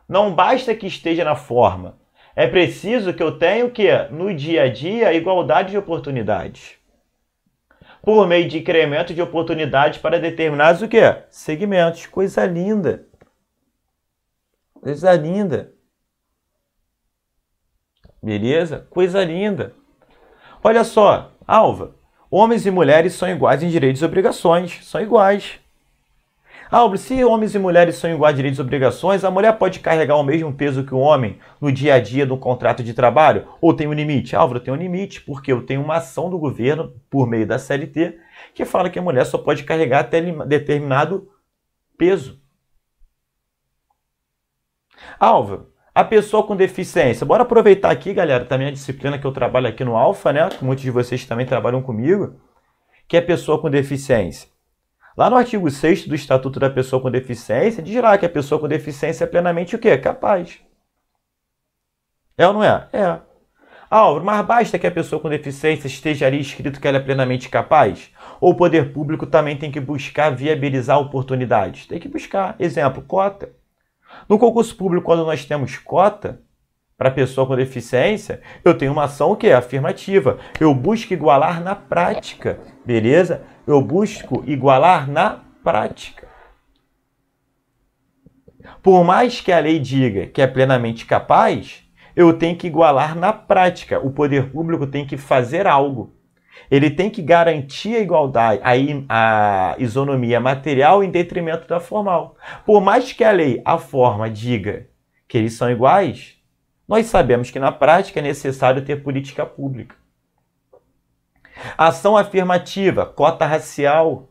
Não basta que esteja na forma. É preciso que eu tenha o que? No dia a dia, igualdade de oportunidades. Por meio de incremento de oportunidades para determinados o quê? Segmentos. Coisa linda. Coisa linda. Beleza? Coisa linda. Olha só, Alva. Homens e mulheres são iguais em direitos e obrigações. São iguais. Alva, se homens e mulheres são iguais em direitos e obrigações, a mulher pode carregar o mesmo peso que o homem no dia a dia do contrato de trabalho? Ou tem um limite? Álvaro, tem um limite, porque eu tenho uma ação do governo, por meio da CLT, que fala que a mulher só pode carregar até determinado peso. Alva, a pessoa com deficiência, bora aproveitar aqui, galera, também a disciplina que eu trabalho aqui no Alfa, né? Que muitos de vocês também trabalham comigo, que é pessoa com deficiência. Lá no artigo 6 do Estatuto da Pessoa com Deficiência, diz lá que a pessoa com deficiência é plenamente o quê? Capaz. É ou não é? É. Álvaro, mas basta que a pessoa com deficiência esteja ali escrito que ela é plenamente capaz? Ou o poder público também tem que buscar viabilizar oportunidades? Tem que buscar. Exemplo, cota. No concurso público, quando nós temos cota para pessoa com deficiência, eu tenho uma ação que é afirmativa. Eu busco igualar na prática, beleza? Eu busco igualar na prática. Por mais que a lei diga que é plenamente capaz, eu tenho que igualar na prática. O poder público tem que fazer algo. Ele tem que garantir a igualdade, a, a isonomia material em detrimento da formal. Por mais que a lei, a forma, diga que eles são iguais, nós sabemos que na prática é necessário ter política pública. Ação afirmativa, cota racial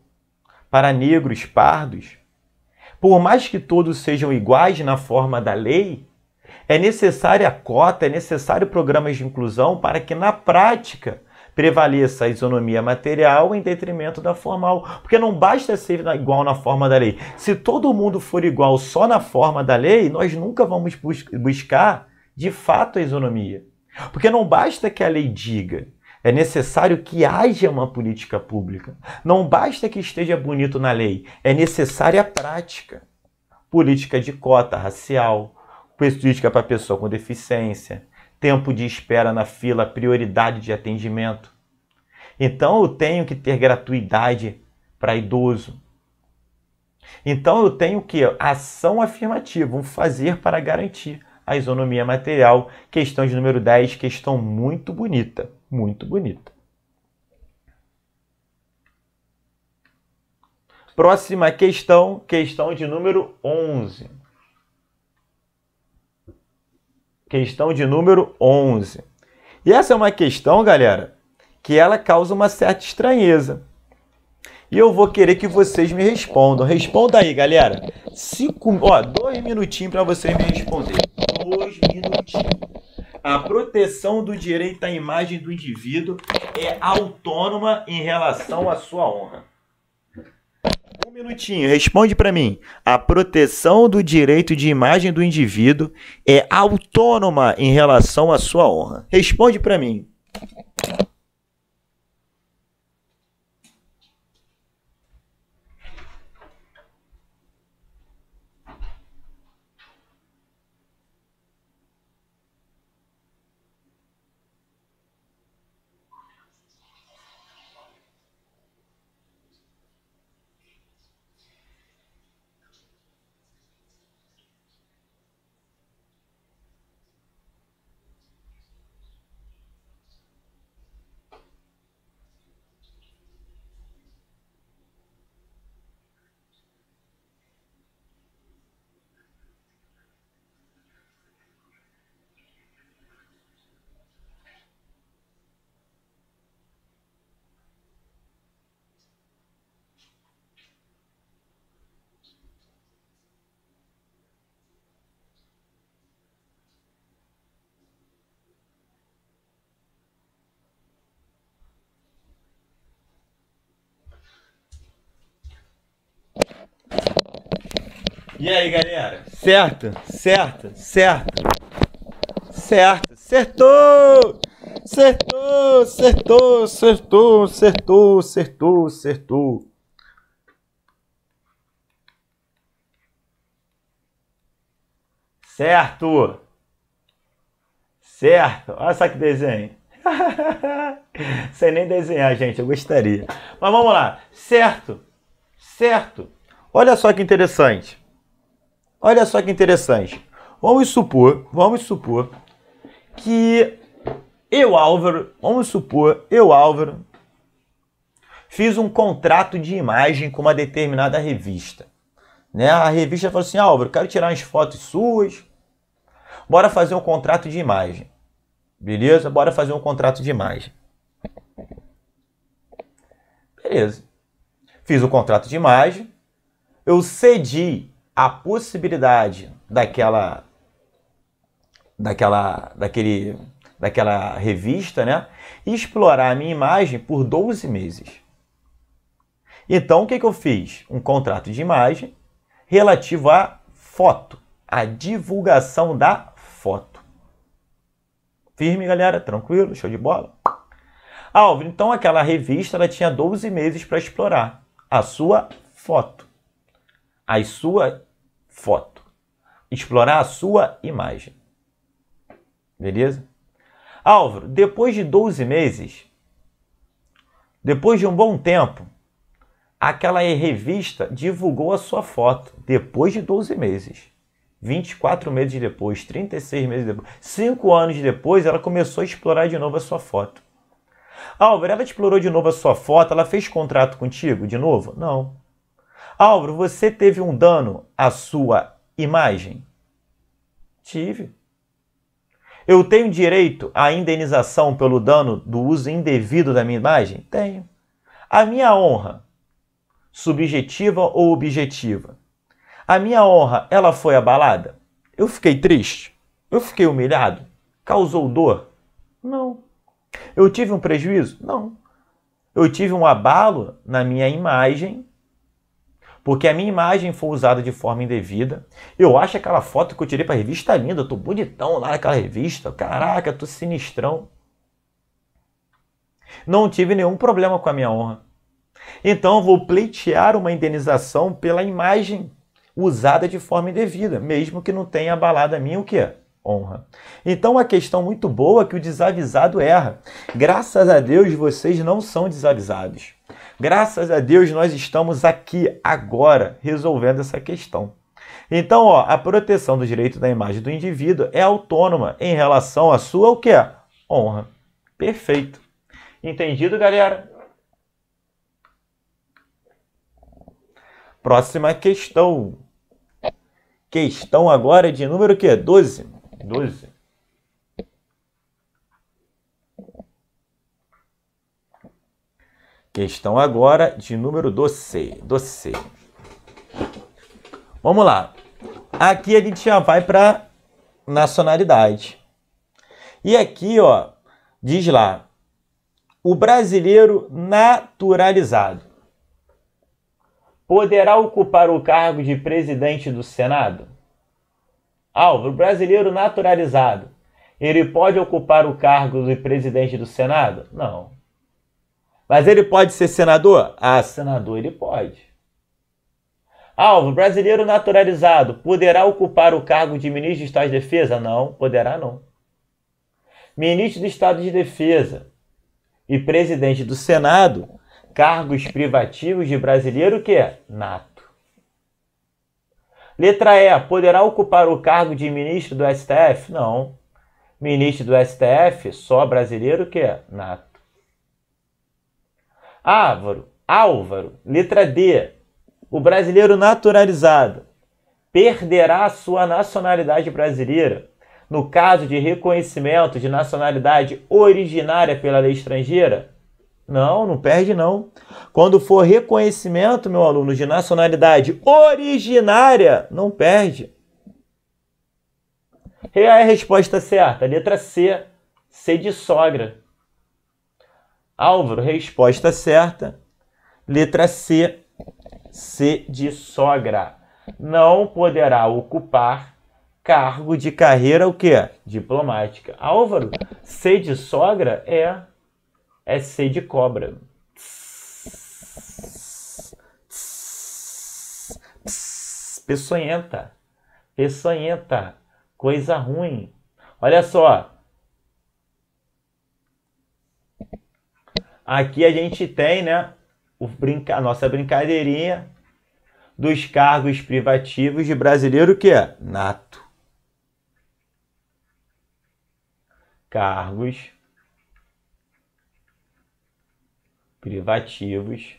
para negros, pardos. Por mais que todos sejam iguais na forma da lei, é necessária a cota, é necessário programas de inclusão para que na prática prevaleça a isonomia material em detrimento da formal. Porque não basta ser igual na forma da lei. Se todo mundo for igual só na forma da lei, nós nunca vamos bus buscar de fato a isonomia. Porque não basta que a lei diga, é necessário que haja uma política pública. Não basta que esteja bonito na lei, é necessária a prática. Política de cota racial, política para pessoa com deficiência, tempo de espera na fila, prioridade de atendimento. Então eu tenho que ter gratuidade para idoso. Então eu tenho que ação afirmativa, um fazer para garantir a isonomia material, questão de número 10, questão muito bonita, muito bonita. Próxima questão, questão de número 11. questão de número 11. E essa é uma questão, galera, que ela causa uma certa estranheza. E eu vou querer que vocês me respondam. Responda aí, galera. Cinco, ó, dois minutinhos para vocês me responder. Dois minutinhos. A proteção do direito à imagem do indivíduo é autônoma em relação à sua honra. Um minutinho, responde para mim. A proteção do direito de imagem do indivíduo é autônoma em relação à sua honra. Responde para mim. E aí, galera? Certo, certo, certo. Certo, acertou! Acertou, acertou, acertou, acertou, acertou, acertou. Certo! Certo! Olha só que desenho! Sem nem desenhar, gente, eu gostaria. Mas vamos lá. Certo! Certo! Olha só que interessante. Olha só que interessante. Vamos supor, vamos supor que eu, Álvaro, vamos supor, eu, Álvaro, fiz um contrato de imagem com uma determinada revista. Né? A revista falou assim: Álvaro, quero tirar umas fotos suas, bora fazer um contrato de imagem. Beleza? Bora fazer um contrato de imagem. Beleza. Fiz o contrato de imagem, eu cedi a possibilidade daquela daquela daquele daquela revista, né, explorar a minha imagem por 12 meses. Então, o que, que eu fiz? Um contrato de imagem relativo à foto, à divulgação da foto. Firme, galera? Tranquilo? Show de bola? Alvo, então aquela revista ela tinha 12 meses para explorar a sua foto a sua foto, explorar a sua imagem. Beleza? Álvaro, depois de 12 meses, depois de um bom tempo, aquela revista divulgou a sua foto depois de 12 meses. 24 meses depois, 36 meses depois, 5 anos depois, ela começou a explorar de novo a sua foto. Álvaro, ela explorou de novo a sua foto, ela fez contrato contigo de novo? Não. Álvaro, você teve um dano à sua imagem? Tive. Eu tenho direito à indenização pelo dano do uso indevido da minha imagem? Tenho. A minha honra, subjetiva ou objetiva? A minha honra, ela foi abalada? Eu fiquei triste? Eu fiquei humilhado? Causou dor? Não. Eu tive um prejuízo? Não. Eu tive um abalo na minha imagem porque a minha imagem foi usada de forma indevida. Eu acho aquela foto que eu tirei para a revista linda, eu tô bonitão lá naquela revista, caraca, tô sinistrão. Não tive nenhum problema com a minha honra. Então eu vou pleitear uma indenização pela imagem usada de forma indevida, mesmo que não tenha abalado a minha o quê? honra. Então, a questão muito boa é que o desavisado erra. Graças a Deus, vocês não são desavisados. Graças a Deus nós estamos aqui agora resolvendo essa questão. Então, ó, a proteção do direito da imagem do indivíduo é autônoma em relação à sua o que? Honra. Perfeito. Entendido, galera? Próxima questão. Questão agora é de número que? 12. 12. Questão agora de número 12. 12. Vamos lá. Aqui a gente já vai para nacionalidade. E aqui, ó, diz lá: o brasileiro naturalizado poderá ocupar o cargo de presidente do Senado? Álvaro, o brasileiro naturalizado, ele pode ocupar o cargo de presidente do Senado? Não. Mas ele pode ser senador? Ah, senador ele pode. Alvo, brasileiro naturalizado, poderá ocupar o cargo de ministro do Estado de Defesa? Não, poderá não. Ministro do Estado de Defesa e presidente do Senado, cargos privativos de brasileiro que é nato. Letra E, poderá ocupar o cargo de ministro do STF? Não. Ministro do STF, só brasileiro que é nato. Álvaro, Álvaro, letra D. O brasileiro naturalizado perderá sua nacionalidade brasileira no caso de reconhecimento de nacionalidade originária pela lei estrangeira? Não, não perde não. Quando for reconhecimento, meu aluno, de nacionalidade originária, não perde. E a resposta certa, letra C, C de sogra. Álvaro, resposta certa. Letra C, C de sogra. Não poderá ocupar cargo de carreira o quê? Diplomática. Álvaro, C de sogra é é C de cobra. Peçonhenta. Peçonhenta. Coisa ruim. Olha só, Aqui a gente tem, né, o brinca, a nossa brincadeirinha dos cargos privativos de brasileiro que é nato. Cargos privativos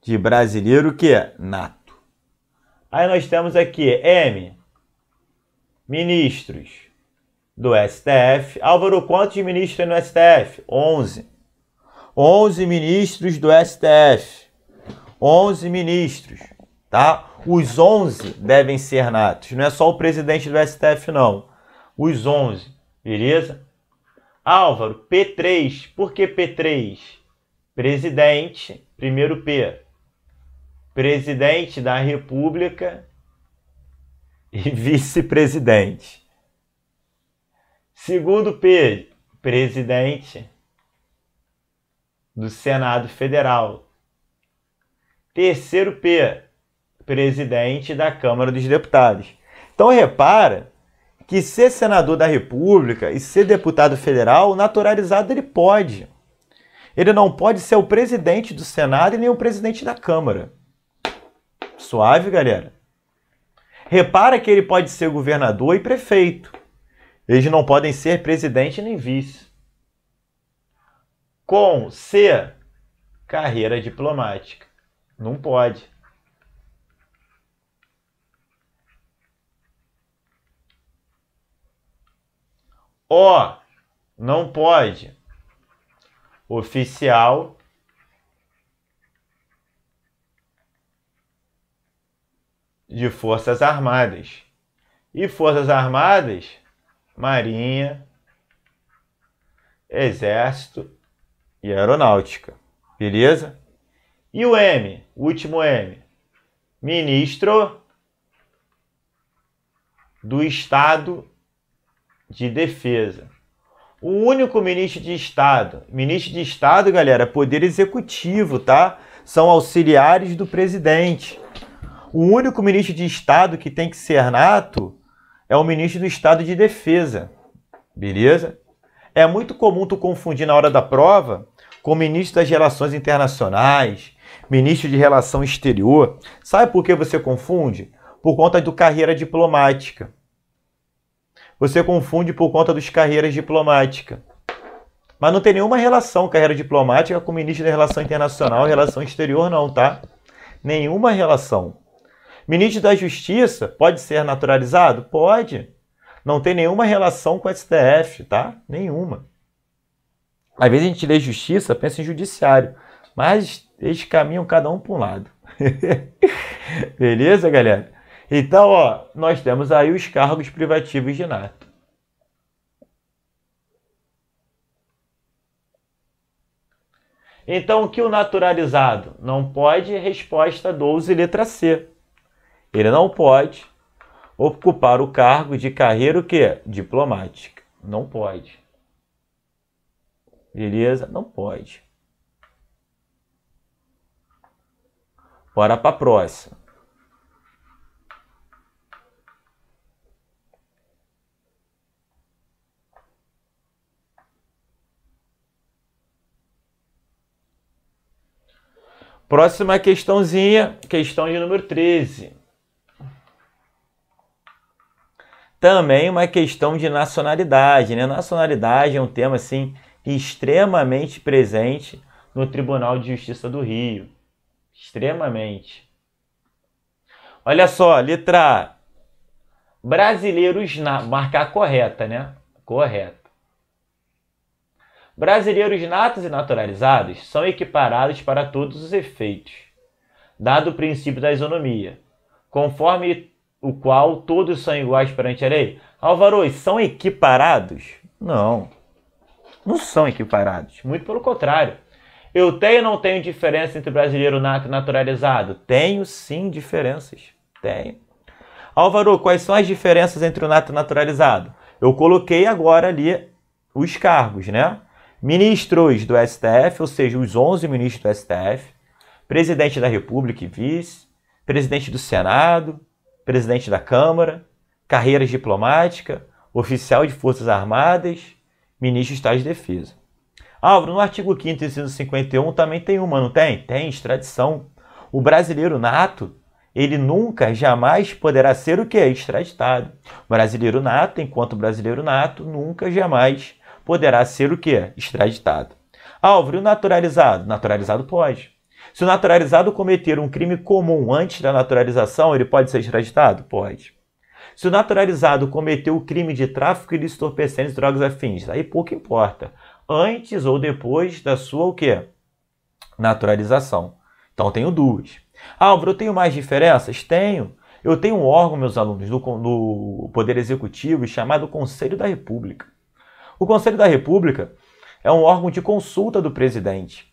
de brasileiro que é nato. Aí nós temos aqui M, ministros do STF. Álvaro, quantos ministros no STF? 11. 11 ministros do STF. 11 ministros, tá? Os 11 devem ser natos, não é só o presidente do STF não. Os 11, beleza? Álvaro, P3, por que P3? Presidente, primeiro P. Presidente da República e vice-presidente. Segundo P, presidente do Senado Federal. Terceiro P, presidente da Câmara dos Deputados. Então repara que ser senador da República e ser deputado federal, naturalizado ele pode. Ele não pode ser o presidente do Senado e nem o presidente da Câmara. Suave, galera. Repara que ele pode ser governador e prefeito. Eles não podem ser presidente nem vice. Com C, carreira diplomática. Não pode. O, não pode. Oficial de Forças Armadas. E Forças Armadas Marinha, Exército e Aeronáutica. Beleza? E o M, o último M. Ministro do Estado de Defesa. O único ministro de Estado. Ministro de Estado, galera, é poder executivo, tá? São auxiliares do presidente. O único ministro de Estado que tem que ser nato é o ministro do Estado de Defesa. Beleza? É muito comum tu confundir na hora da prova com ministro das Relações Internacionais, ministro de Relação Exterior. Sabe por que você confunde? Por conta do carreira diplomática. Você confunde por conta dos carreiras diplomática. Mas não tem nenhuma relação carreira diplomática com ministro da Relação Internacional, Relação Exterior não, tá? Nenhuma relação. Ministro da Justiça pode ser naturalizado? Pode. Não tem nenhuma relação com o STF, tá? Nenhuma. Às vezes a gente lê justiça, pensa em judiciário, mas eles caminham cada um para um lado. Beleza, galera? Então, ó, nós temos aí os cargos privativos de nato. Então, o que o naturalizado não pode? Resposta 12, letra C. Ele não pode ocupar o cargo de carreira o quê? Diplomática. Não pode. Beleza? Não pode. Bora para a próxima. Próxima questãozinha, questão de número 13. também uma questão de nacionalidade. Né? Nacionalidade é um tema assim extremamente presente no Tribunal de Justiça do Rio. Extremamente. Olha só, letra A. Brasileiros na Marcar correta, né? Correta. Brasileiros natos e naturalizados são equiparados para todos os efeitos, dado o princípio da isonomia, conforme o qual todos são iguais perante a lei. Álvaro, são equiparados? Não, não são equiparados, muito pelo contrário. Eu tenho ou não tenho diferença entre brasileiro nato e naturalizado? Tenho sim diferenças, tenho. Álvaro, quais são as diferenças entre o nato e naturalizado? Eu coloquei agora ali os cargos, né? Ministros do STF, ou seja, os 11 ministros do STF, presidente da República e vice, presidente do Senado, presidente da Câmara, carreira diplomática, oficial de Forças Armadas, ministro de Estado de Defesa. Álvaro, no artigo 5 51 também tem uma, não tem? Tem extradição. O brasileiro nato, ele nunca, jamais poderá ser o que é extraditado. O brasileiro nato, enquanto brasileiro nato, nunca, jamais poderá ser o que é extraditado. Álvaro, o naturalizado? Naturalizado pode. Se o naturalizado cometer um crime comum antes da naturalização, ele pode ser extraditado? Pode. Se o naturalizado cometeu o crime de tráfico ilícito de entorpecentes de drogas afins, aí pouco importa. Antes ou depois da sua o quê? Naturalização. Então tenho duas. Álvaro, eu tenho mais diferenças? Tenho. Eu tenho um órgão, meus alunos, do, do Poder Executivo chamado Conselho da República. O Conselho da República é um órgão de consulta do presidente.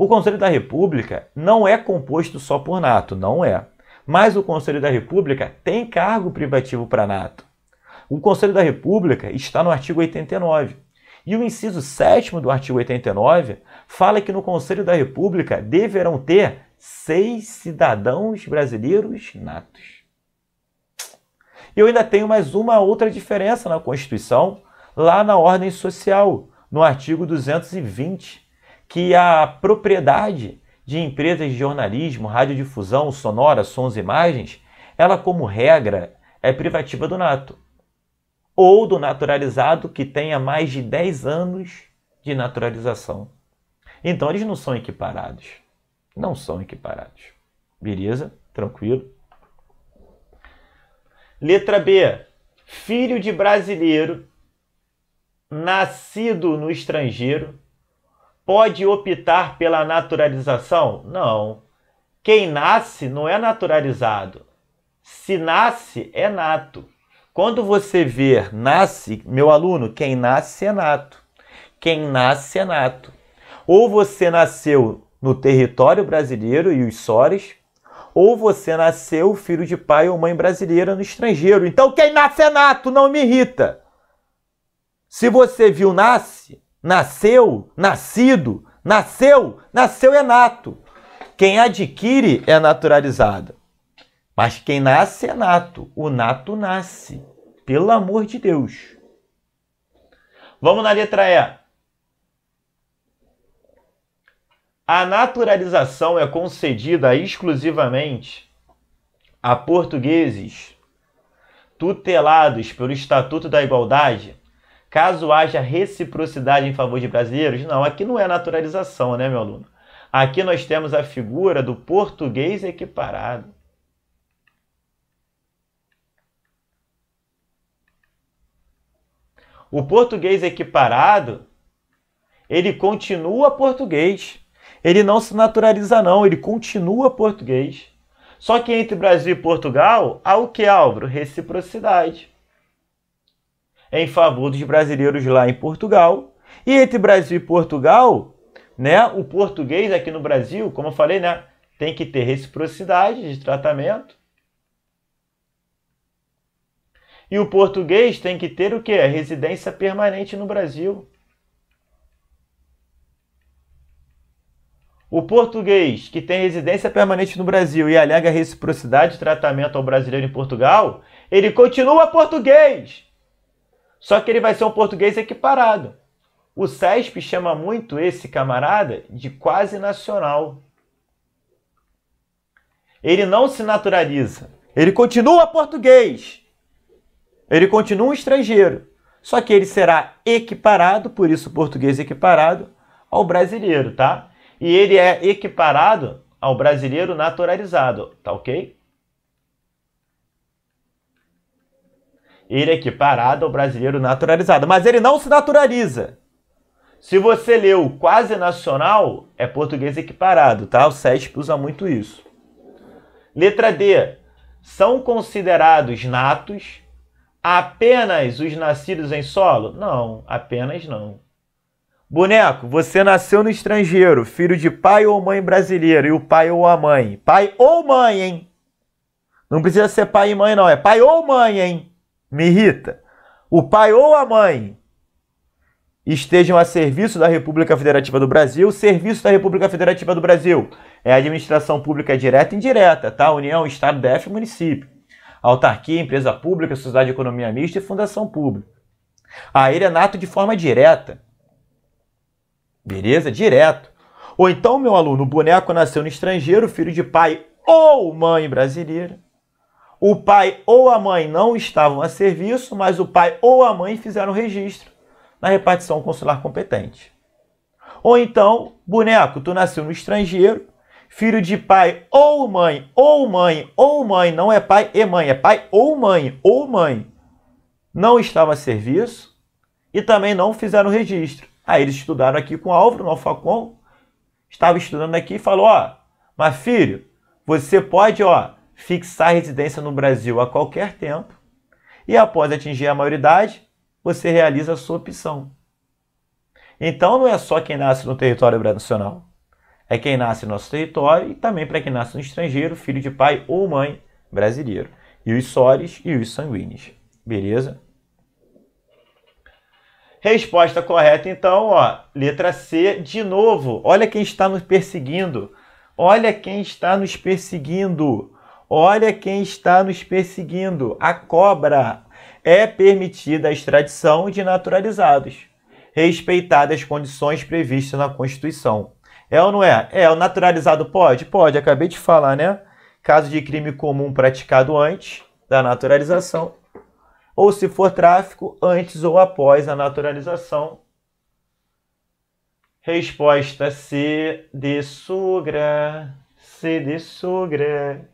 O Conselho da República não é composto só por nato, não é. Mas o Conselho da República tem cargo privativo para nato. O Conselho da República está no artigo 89. E o inciso 7 do artigo 89 fala que no Conselho da República deverão ter seis cidadãos brasileiros natos. E eu ainda tenho mais uma outra diferença na Constituição, lá na ordem social, no artigo 220 que a propriedade de empresas de jornalismo, radiodifusão, sonora, sons e imagens, ela como regra é privativa do nato ou do naturalizado que tenha mais de 10 anos de naturalização. Então eles não são equiparados. Não são equiparados. Beleza? Tranquilo? Letra B. Filho de brasileiro nascido no estrangeiro pode optar pela naturalização? Não. Quem nasce não é naturalizado. Se nasce, é nato. Quando você ver nasce, meu aluno, quem nasce é nato. Quem nasce é nato. Ou você nasceu no território brasileiro e os sores, ou você nasceu filho de pai ou mãe brasileira no estrangeiro. Então quem nasce é nato, não me irrita. Se você viu nasce, Nasceu, nascido, nasceu, nasceu é nato. Quem adquire é naturalizado. Mas quem nasce é nato. O nato nasce. Pelo amor de Deus. Vamos na letra E. A naturalização é concedida exclusivamente a portugueses tutelados pelo Estatuto da Igualdade Caso haja reciprocidade em favor de brasileiros, não, aqui não é naturalização, né, meu aluno? Aqui nós temos a figura do português equiparado. O português equiparado, ele continua português. Ele não se naturaliza não, ele continua português. Só que entre Brasil e Portugal há o que, Álvaro? Reciprocidade em favor dos brasileiros lá em Portugal. E entre Brasil e Portugal, né, o português aqui no Brasil, como eu falei, né, tem que ter reciprocidade de tratamento. E o português tem que ter o quê? Residência permanente no Brasil. O português que tem residência permanente no Brasil e alega reciprocidade de tratamento ao brasileiro em Portugal, ele continua português. Só que ele vai ser um português equiparado. O CESP chama muito esse camarada de quase nacional. Ele não se naturaliza. Ele continua português. Ele continua um estrangeiro. Só que ele será equiparado, por isso português equiparado, ao brasileiro, tá? E ele é equiparado ao brasileiro naturalizado, tá ok? ele é equiparado ao brasileiro naturalizado. Mas ele não se naturaliza. Se você leu quase nacional, é português equiparado, tá? O SESP usa muito isso. Letra D. São considerados natos apenas os nascidos em solo? Não, apenas não. Boneco, você nasceu no estrangeiro, filho de pai ou mãe brasileiro, e o pai ou a mãe. Pai ou mãe, hein? Não precisa ser pai e mãe, não. É pai ou mãe, hein? me irrita. O pai ou a mãe estejam a serviço da República Federativa do Brasil. Serviço da República Federativa do Brasil é a administração pública direta e indireta, tá? União, Estado, DF, município. Autarquia, empresa pública, sociedade de economia mista e fundação pública. Aí ele é nato de forma direta. Beleza? Direto. Ou então, meu aluno, o boneco nasceu no estrangeiro, filho de pai ou mãe brasileira o pai ou a mãe não estavam a serviço, mas o pai ou a mãe fizeram registro na repartição consular competente. Ou então, boneco, tu nasceu no estrangeiro, filho de pai ou mãe, ou mãe, ou mãe, não é pai e mãe, é pai ou mãe, ou mãe, não estava a serviço e também não fizeram registro. Aí eles estudaram aqui com o Álvaro, no Alfacom, estava estudando aqui e falou, ó, mas filho, você pode, ó, fixar residência no Brasil a qualquer tempo e após atingir a maioridade, você realiza a sua opção. Então não é só quem nasce no território nacional, é quem nasce no nosso território e também para quem nasce no estrangeiro, filho de pai ou mãe brasileiro. E os sores e os sanguíneos. Beleza? Resposta correta, então, ó, letra C, de novo. Olha quem está nos perseguindo. Olha quem está nos perseguindo. Olha quem está nos perseguindo, a cobra. É permitida a extradição de naturalizados, respeitadas as condições previstas na Constituição. É ou não é? É, o naturalizado pode? Pode, acabei de falar, né? Caso de crime comum praticado antes da naturalização, ou se for tráfico, antes ou após a naturalização. Resposta C de sogra. C de sogra.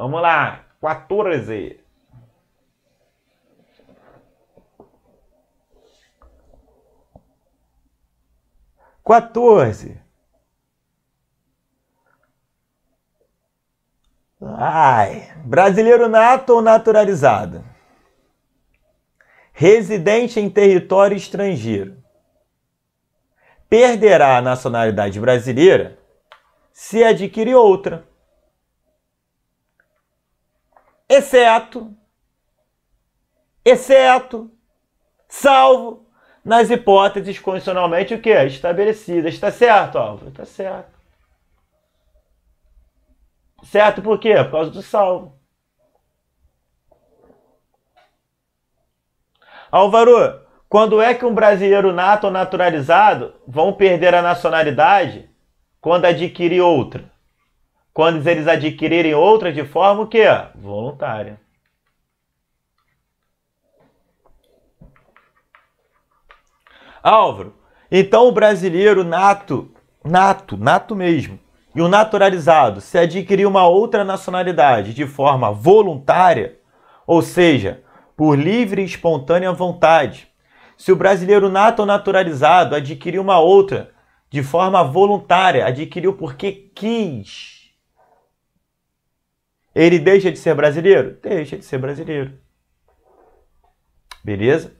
Vamos lá, 14. Quatorze. Ai, brasileiro nato ou naturalizado? Residente em território estrangeiro. Perderá a nacionalidade brasileira se adquirir outra exceto, exceto, salvo nas hipóteses condicionalmente o que é estabelecida. Está certo, Álvaro? Está certo. Certo por quê? Por causa do salvo. Álvaro, quando é que um brasileiro nato ou naturalizado vão perder a nacionalidade quando adquirir outra? quando eles adquirirem outra de forma o quê? Voluntária. Álvaro, então o brasileiro nato, nato, nato mesmo, e o naturalizado, se adquirir uma outra nacionalidade de forma voluntária, ou seja, por livre e espontânea vontade, se o brasileiro nato ou naturalizado adquirir uma outra de forma voluntária, adquiriu porque quis, ele deixa de ser brasileiro? Deixa de ser brasileiro. Beleza?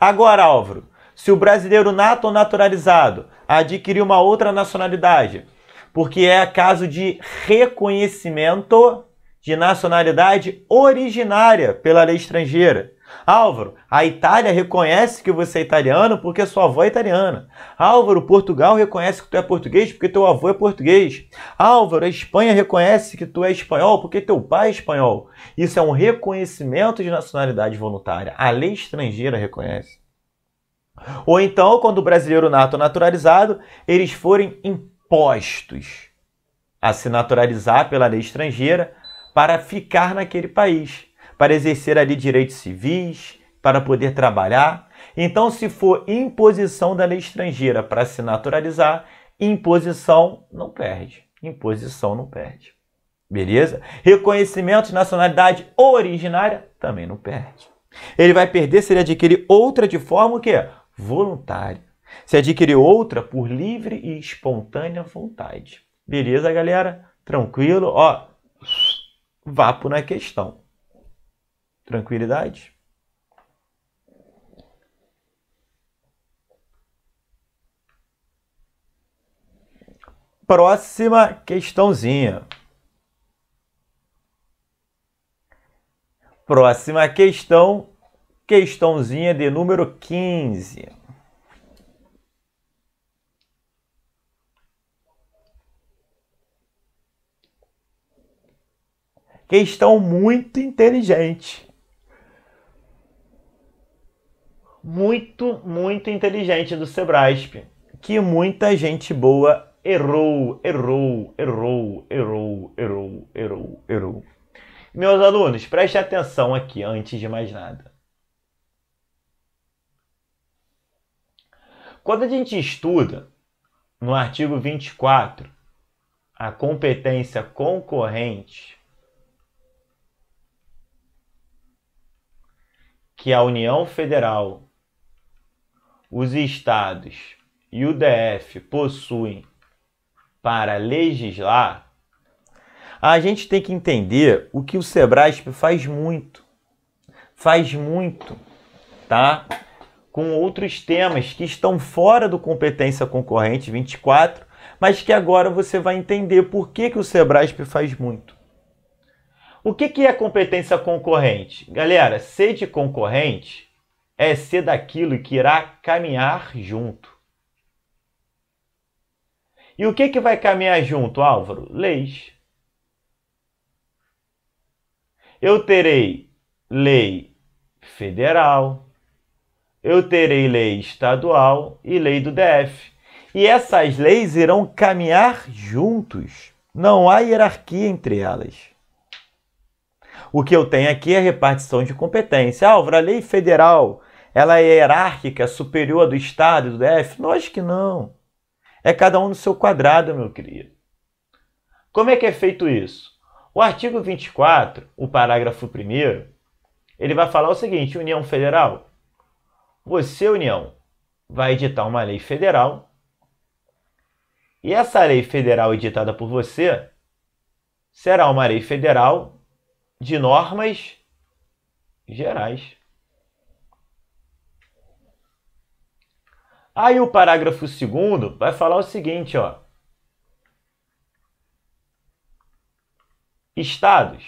Agora, Álvaro, se o brasileiro nato ou naturalizado adquirir uma outra nacionalidade, porque é caso de reconhecimento de nacionalidade originária pela lei estrangeira, Álvaro, a Itália reconhece que você é italiano porque sua avó é italiana. Álvaro, Portugal reconhece que tu é português porque teu avô é português. Álvaro, a Espanha reconhece que tu é espanhol porque teu pai é espanhol. Isso é um reconhecimento de nacionalidade voluntária. A lei estrangeira reconhece. Ou então, quando o brasileiro nato é naturalizado, eles forem impostos a se naturalizar pela lei estrangeira para ficar naquele país para exercer ali direitos civis, para poder trabalhar. Então, se for imposição da lei estrangeira para se naturalizar, imposição não perde. Imposição não perde. Beleza? Reconhecimento de nacionalidade originária também não perde. Ele vai perder se ele adquirir outra de forma o quê? voluntária. Se adquirir outra por livre e espontânea vontade. Beleza, galera? Tranquilo? Ó, vapo na questão. Tranquilidade? Próxima questãozinha. Próxima questão, questãozinha de número 15. Questão muito inteligente. muito, muito inteligente do Sebrasp, que muita gente boa errou, errou, errou, errou, errou, errou, errou. Meus alunos, prestem atenção aqui antes de mais nada. Quando a gente estuda no artigo 24 a competência concorrente, que é a União Federal os estados e o DF possuem para legislar, a gente tem que entender o que o Sebrasp faz muito. Faz muito, tá? Com outros temas que estão fora do competência concorrente 24, mas que agora você vai entender por que, que o Sebrasp faz muito. O que, que é competência concorrente? Galera, ser de concorrente é ser daquilo que irá caminhar junto. E o que, que vai caminhar junto, Álvaro? Leis. Eu terei lei federal, eu terei lei estadual e lei do DF. E essas leis irão caminhar juntos. Não há hierarquia entre elas. O que eu tenho aqui é repartição de competência. Álvaro, a lei federal ela é hierárquica, superior do Estado e do DF? Lógico que não. É cada um no seu quadrado, meu querido. Como é que é feito isso? O artigo 24, o parágrafo 1, ele vai falar o seguinte: União Federal, você, União, vai editar uma lei federal. E essa lei federal editada por você será uma lei federal de normas gerais. Aí o parágrafo segundo vai falar o seguinte, ó. Estados.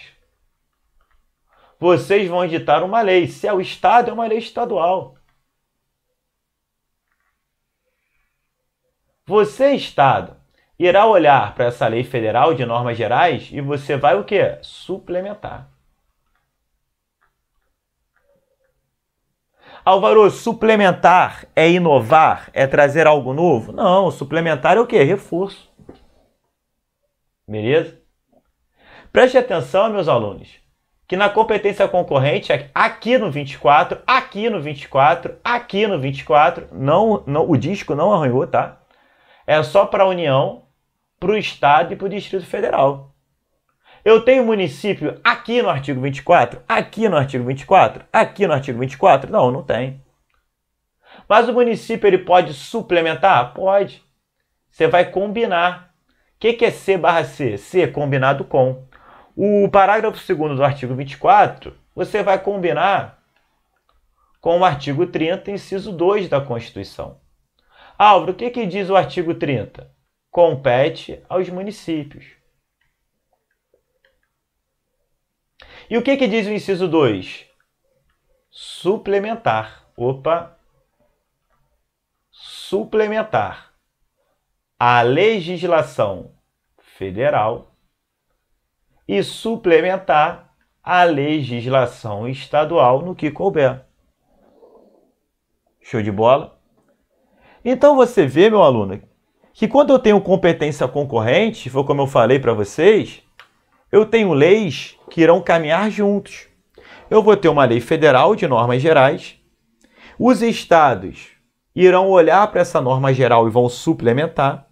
Vocês vão editar uma lei. Se é o estado, é uma lei estadual. Você, estado, irá olhar para essa lei federal de normas gerais e você vai o quê? Suplementar. Álvaro, suplementar é inovar? É trazer algo novo? Não, suplementar é o quê? Reforço. Beleza? Preste atenção, meus alunos, que na competência concorrente, aqui no 24, aqui no 24, aqui no 24, não, não o disco não arranhou, tá? É só para a União, para o Estado e para o Distrito Federal. Eu tenho município aqui no artigo 24, aqui no artigo 24, aqui no artigo 24? Não, não tem. Mas o município ele pode suplementar? Pode. Você vai combinar. O que, que é C barra C? C é combinado com. O parágrafo 2 do artigo 24, você vai combinar com o artigo 30, inciso 2 da Constituição. Álvaro, o que, que diz o artigo 30? Compete aos municípios E o que, que diz o inciso 2? Suplementar. Opa! Suplementar a legislação federal e suplementar a legislação estadual no que couber. Show de bola? Então você vê, meu aluno, que quando eu tenho competência concorrente, foi como eu falei para vocês, eu tenho leis que irão caminhar juntos. Eu vou ter uma lei federal de normas gerais. Os estados irão olhar para essa norma geral e vão suplementar.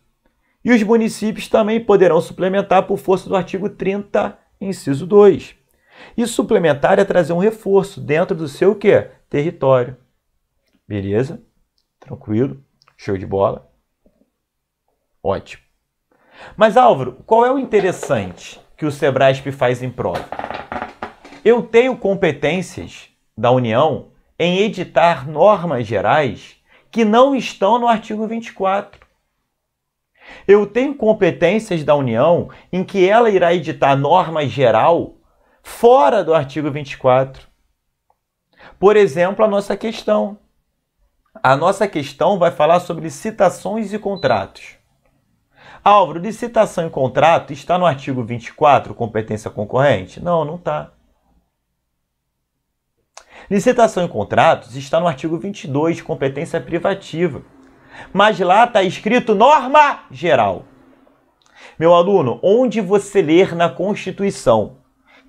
E os municípios também poderão suplementar por força do artigo 30, inciso 2. E suplementar é trazer um reforço dentro do seu quê? território. Beleza? Tranquilo? Show de bola? Ótimo. Mas Álvaro, qual é o interessante? que o SEBRASP faz em prova. Eu tenho competências da União em editar normas gerais que não estão no artigo 24. Eu tenho competências da União em que ela irá editar norma geral fora do artigo 24. Por exemplo, a nossa questão. A nossa questão vai falar sobre citações e contratos. Álvaro, licitação em contrato está no artigo 24, competência concorrente? Não, não está. Licitação em contratos está no artigo 22, competência privativa. Mas lá está escrito norma geral. Meu aluno, onde você ler na Constituição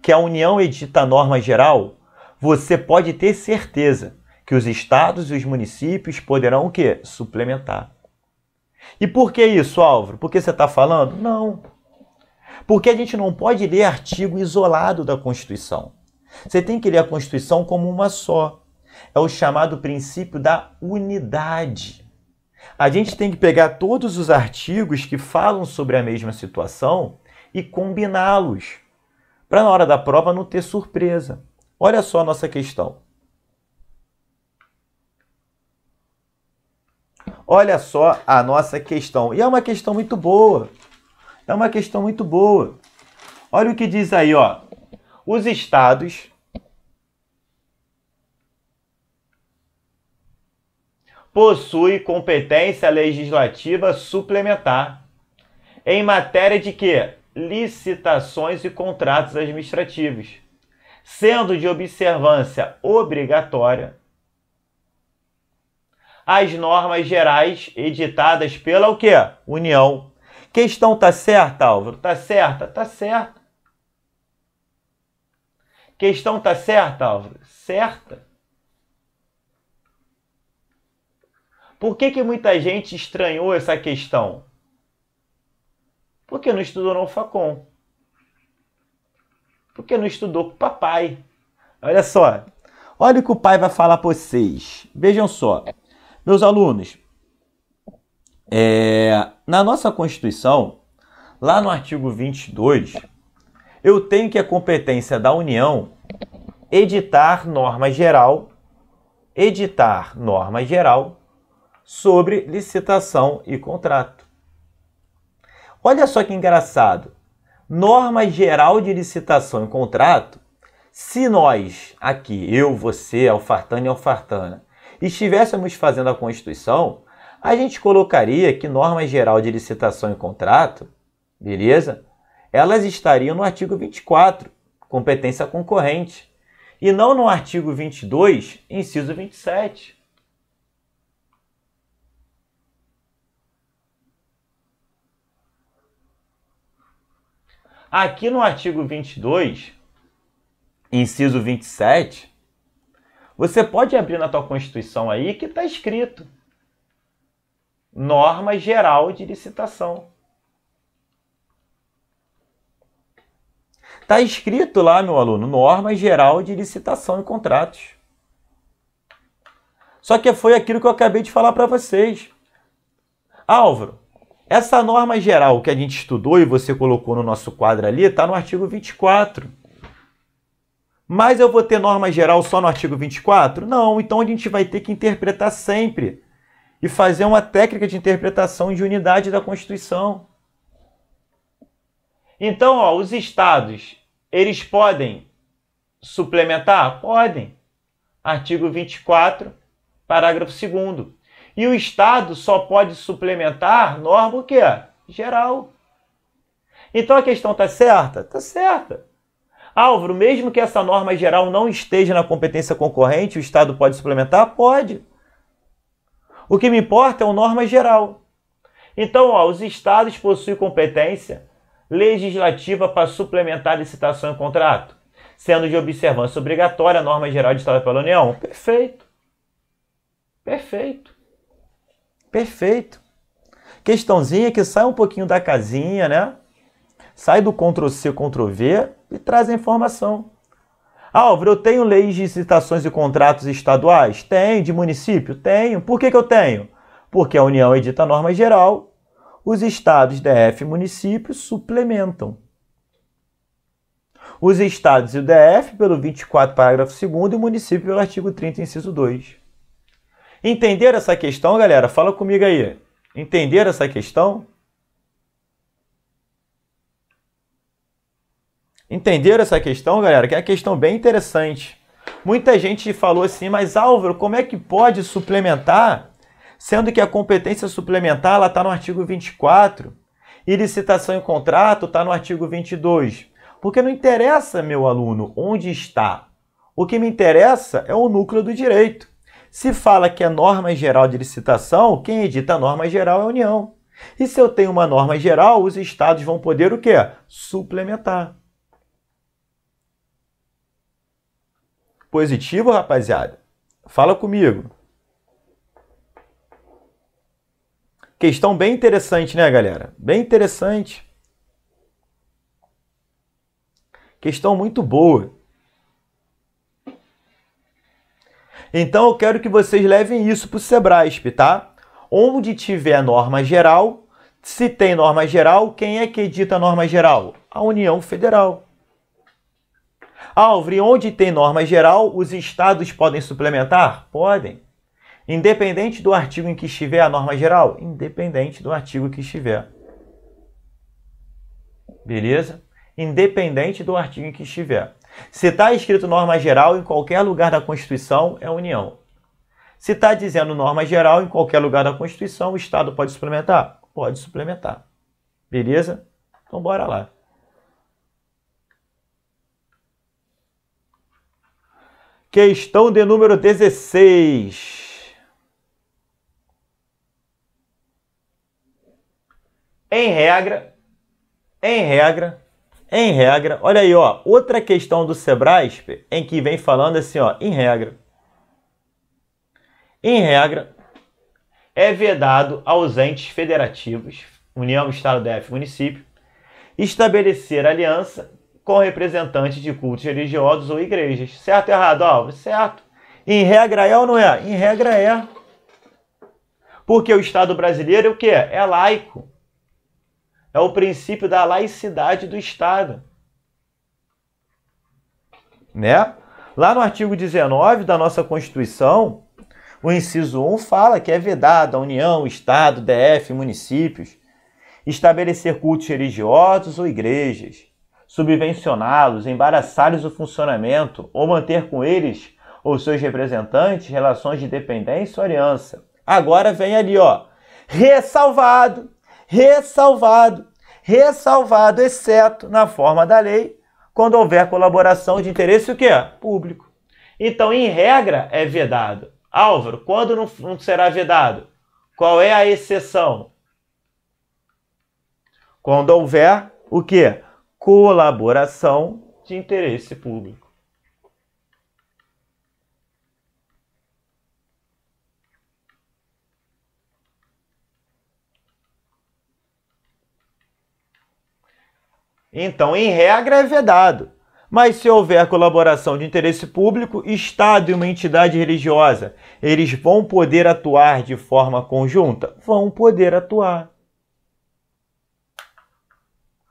que a União edita a norma geral, você pode ter certeza que os estados e os municípios poderão o quê? Suplementar. E por que isso, Álvaro? Porque você está falando? Não. Porque a gente não pode ler artigo isolado da Constituição. Você tem que ler a Constituição como uma só. É o chamado princípio da unidade. A gente tem que pegar todos os artigos que falam sobre a mesma situação e combiná-los, para na hora da prova não ter surpresa. Olha só a nossa questão. Olha só a nossa questão. E é uma questão muito boa. É uma questão muito boa. Olha o que diz aí, ó. Os estados possui competência legislativa suplementar em matéria de que licitações e contratos administrativos, sendo de observância obrigatória as normas gerais editadas pela o quê? União. Questão tá certa, Álvaro? Tá certa? Tá certa. Questão tá certa, Álvaro? Certa. Por que, que muita gente estranhou essa questão? Porque não estudou no Facom. Porque não estudou com o papai. Olha só. Olha o que o pai vai falar para vocês. Vejam só. Meus alunos, é, na nossa Constituição, lá no artigo 22, eu tenho que a competência da União editar norma geral, editar norma geral sobre licitação e contrato. Olha só que engraçado. Norma geral de licitação e contrato, se nós aqui, eu, você, Alfartana e Alfartana, estivéssemos fazendo a Constituição, a gente colocaria que norma geral de licitação e contrato, beleza? Elas estariam no artigo 24, competência concorrente, e não no artigo 22, inciso 27. Aqui no artigo 22, inciso 27, você pode abrir na tua Constituição aí que está escrito. Norma geral de licitação. Está escrito lá, meu aluno, norma geral de licitação e contratos. Só que foi aquilo que eu acabei de falar para vocês. Álvaro, essa norma geral que a gente estudou e você colocou no nosso quadro ali, está no artigo 24. Mas eu vou ter norma geral só no artigo 24? Não, então a gente vai ter que interpretar sempre e fazer uma técnica de interpretação de unidade da Constituição. Então, ó, os estados, eles podem suplementar? Podem. Artigo 24, parágrafo 2 E o estado só pode suplementar norma o quê? Geral. Então a questão está certa? Está certa. Álvaro, mesmo que essa norma geral não esteja na competência concorrente, o Estado pode suplementar? Pode. O que me importa é uma norma geral. Então, ó, os estados possuem competência legislativa para suplementar licitação e contrato, sendo de observância obrigatória a norma geral de Estado pela União. Perfeito. Perfeito. Perfeito. Questãozinha que sai um pouquinho da casinha, né? Sai do Ctrl-C, Ctrl-V e traz a informação. Álvaro, eu tenho leis de citações e contratos estaduais? Tenho. De município? Tenho. Por que, que eu tenho? Porque a União edita a norma geral, os estados, DF e municípios suplementam. Os estados e o DF pelo 24, parágrafo 2 e o município pelo artigo 30, inciso 2. Entenderam essa questão, galera? Fala comigo aí. Entenderam essa questão? Entenderam essa questão, galera? Que é uma questão bem interessante. Muita gente falou assim, mas Álvaro, como é que pode suplementar, sendo que a competência suplementar está no artigo 24 e licitação e contrato está no artigo 22? Porque não interessa, meu aluno, onde está. O que me interessa é o núcleo do direito. Se fala que a é norma geral de licitação, quem edita a norma geral é a União. E se eu tenho uma norma geral, os estados vão poder o quê? Suplementar. positivo, rapaziada? Fala comigo. Questão bem interessante, né, galera? Bem interessante. Questão muito boa. Então eu quero que vocês levem isso para o Sebrasp, tá? Onde tiver norma geral, se tem norma geral, quem é que edita a norma geral? A União Federal. Alvre, onde tem norma geral, os estados podem suplementar? Podem. Independente do artigo em que estiver a norma geral? Independente do artigo que estiver. Beleza? Independente do artigo em que estiver. Se está escrito norma geral em qualquer lugar da Constituição, é União. Se está dizendo norma geral em qualquer lugar da Constituição, o Estado pode suplementar? Pode suplementar. Beleza? Então bora lá. Questão de número 16. Em regra, em regra, em regra, olha aí, ó, outra questão do Sebrae, em que vem falando assim, ó, em regra. Em regra, é vedado aos entes federativos, União, Estado, DF, município, estabelecer aliança com representantes de cultos religiosos ou igrejas. Certo ou errado? Alves? certo. Em regra é ou não é? Em regra é. Porque o Estado brasileiro é o quê? É laico. É o princípio da laicidade do Estado. Né? Lá no artigo 19 da nossa Constituição, o inciso 1 fala que é vedado a União, Estado, DF, municípios estabelecer cultos religiosos ou igrejas subvencioná-los, embaraçá-los o funcionamento ou manter com eles ou seus representantes relações de dependência ou aliança. Agora vem ali, ó, ressalvado, ressalvado, ressalvado, exceto na forma da lei, quando houver colaboração de interesse o quê? Público. Então, em regra, é vedado. Álvaro, quando não, não será vedado? Qual é a exceção? Quando houver o quê? colaboração de interesse público. Então, em regra, é vedado. Mas se houver colaboração de interesse público, Estado e uma entidade religiosa, eles vão poder atuar de forma conjunta? Vão poder atuar.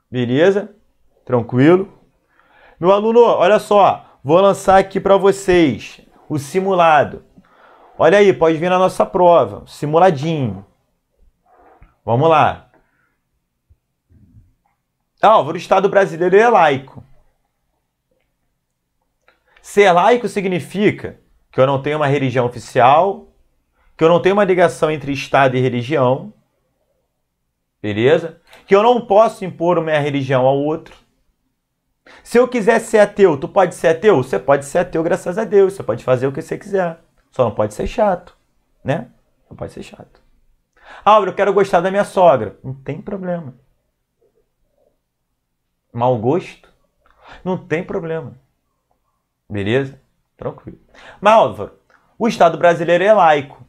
Beleza? Tranquilo? Meu aluno, olha só, vou lançar aqui para vocês o simulado. Olha aí, pode vir na nossa prova, simuladinho. Vamos lá. Álvaro, ah, o Estado brasileiro é laico. Ser laico significa que eu não tenho uma religião oficial, que eu não tenho uma ligação entre Estado e religião, beleza? Que eu não posso impor uma religião ao outro, se eu quiser ser ateu, tu pode ser ateu? Você pode ser ateu, graças a Deus. Você pode fazer o que você quiser. Só não pode ser chato, né? Não pode ser chato. Álvaro ah, eu quero gostar da minha sogra. Não tem problema. Mau gosto? Não tem problema. Beleza? Tranquilo. Mas, Álvaro, o Estado brasileiro é laico.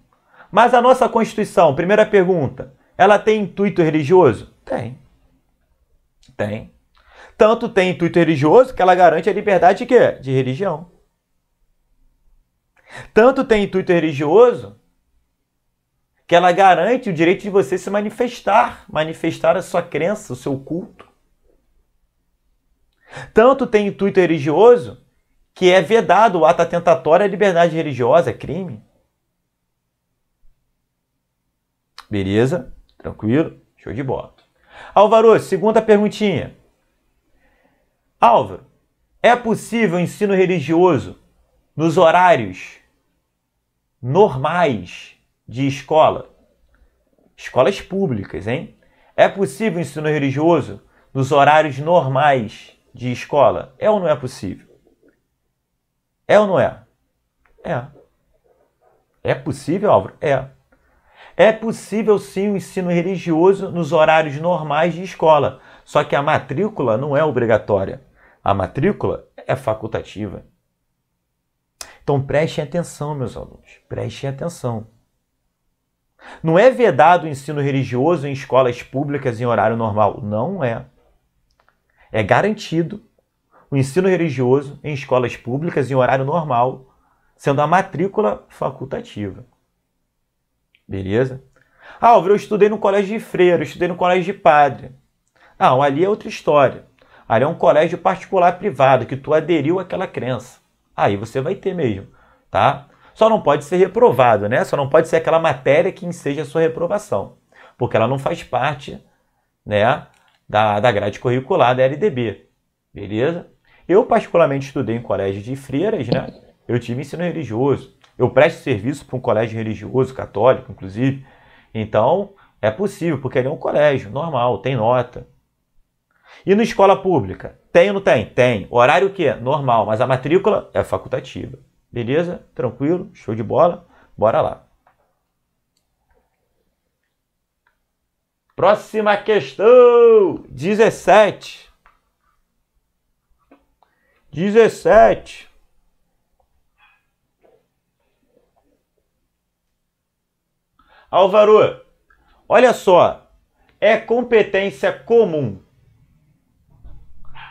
Mas a nossa Constituição, primeira pergunta, ela tem intuito religioso? Tem. Tem tanto tem intuito religioso que ela garante a liberdade de quê? De religião. Tanto tem intuito religioso que ela garante o direito de você se manifestar, manifestar a sua crença, o seu culto. Tanto tem intuito religioso que é vedado o ato atentatório à liberdade religiosa, é crime. Beleza? Tranquilo? Show de bola. Álvaro, segunda perguntinha. Álvaro, é possível ensino religioso nos horários normais de escola? Escolas públicas, hein? É possível ensino religioso nos horários normais de escola? É ou não é possível? É ou não é? É. É possível, Álvaro? É. É possível sim o ensino religioso nos horários normais de escola, só que a matrícula não é obrigatória. A matrícula é facultativa. Então prestem atenção, meus alunos, prestem atenção. Não é vedado o ensino religioso em escolas públicas em horário normal. Não é. É garantido o ensino religioso em escolas públicas em horário normal, sendo a matrícula facultativa. Beleza? Ah, eu estudei no colégio de freira, eu estudei no colégio de padre. Não, ah, ali é outra história. Ali é um colégio particular privado que tu aderiu àquela crença. Aí você vai ter mesmo, tá? Só não pode ser reprovado, né? Só não pode ser aquela matéria que enseja a sua reprovação, porque ela não faz parte, né, da, da grade curricular da LDB, beleza? Eu particularmente estudei em colégio de freiras, né? Eu tive ensino religioso. Eu presto serviço para um colégio religioso, católico, inclusive. Então, é possível, porque ali é um colégio normal, tem nota, e na escola pública? Tem ou não tem? Tem. Horário o quê? Normal, mas a matrícula é facultativa. Beleza? Tranquilo? Show de bola? Bora lá. Próxima questão! 17. 17. Álvaro, olha só. É competência comum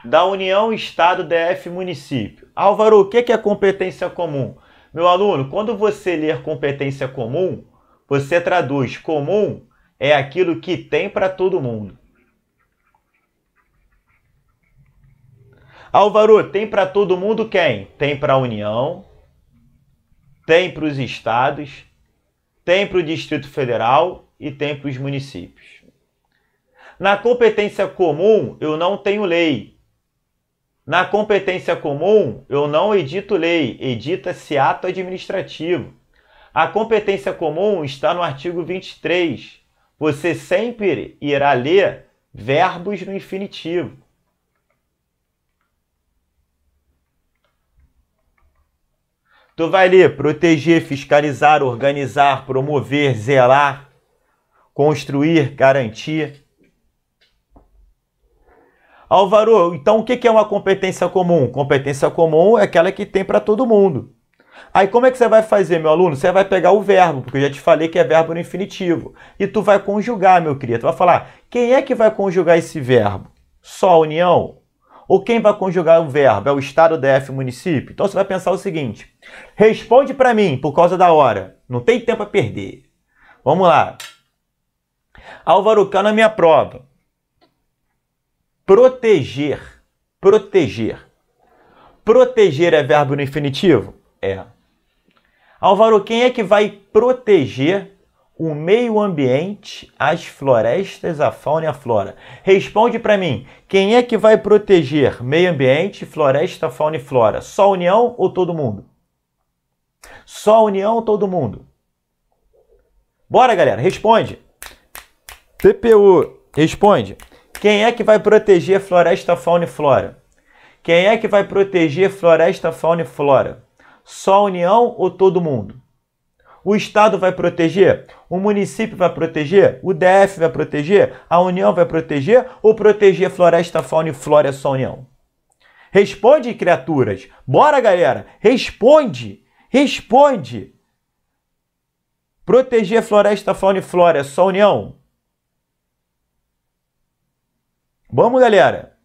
da União Estado DF Município. Álvaro, o que é competência comum? Meu aluno, quando você ler competência comum, você traduz comum é aquilo que tem para todo mundo. Álvaro, tem para todo mundo quem? Tem para a União, tem para os estados, tem para o Distrito Federal e tem para os municípios. Na competência comum, eu não tenho lei, na competência comum, eu não edito lei, edita-se ato administrativo. A competência comum está no artigo 23. Você sempre irá ler verbos no infinitivo. Tu vai ler proteger, fiscalizar, organizar, promover, zelar, construir, garantir. Álvaro, então o que é uma competência comum? Competência comum é aquela que tem para todo mundo. Aí como é que você vai fazer, meu aluno? Você vai pegar o verbo, porque eu já te falei que é verbo no infinitivo. E tu vai conjugar, meu querido. Tu vai falar, quem é que vai conjugar esse verbo? Só a união? Ou quem vai conjugar o verbo? É o estado, DF, município? Então você vai pensar o seguinte, responde para mim, por causa da hora. Não tem tempo a perder. Vamos lá. Álvaro, cá na minha prova. Proteger. Proteger. Proteger é verbo no infinitivo? É. Álvaro, quem é que vai proteger o meio ambiente, as florestas, a fauna e a flora? Responde para mim. Quem é que vai proteger meio ambiente, floresta, fauna e flora? Só a União ou todo mundo? Só a União ou todo mundo? Bora, galera, responde. TPU, responde. Quem é que vai proteger floresta, fauna e flora? Quem é que vai proteger floresta, fauna e flora? Só a União ou todo mundo? O Estado vai proteger? O município vai proteger? O DF vai proteger? A União vai proteger? Ou proteger floresta, fauna e flora é só a União? Responde, criaturas. Bora, galera. Responde. Responde. Proteger floresta, fauna e flora é só a União? Vamos, galera!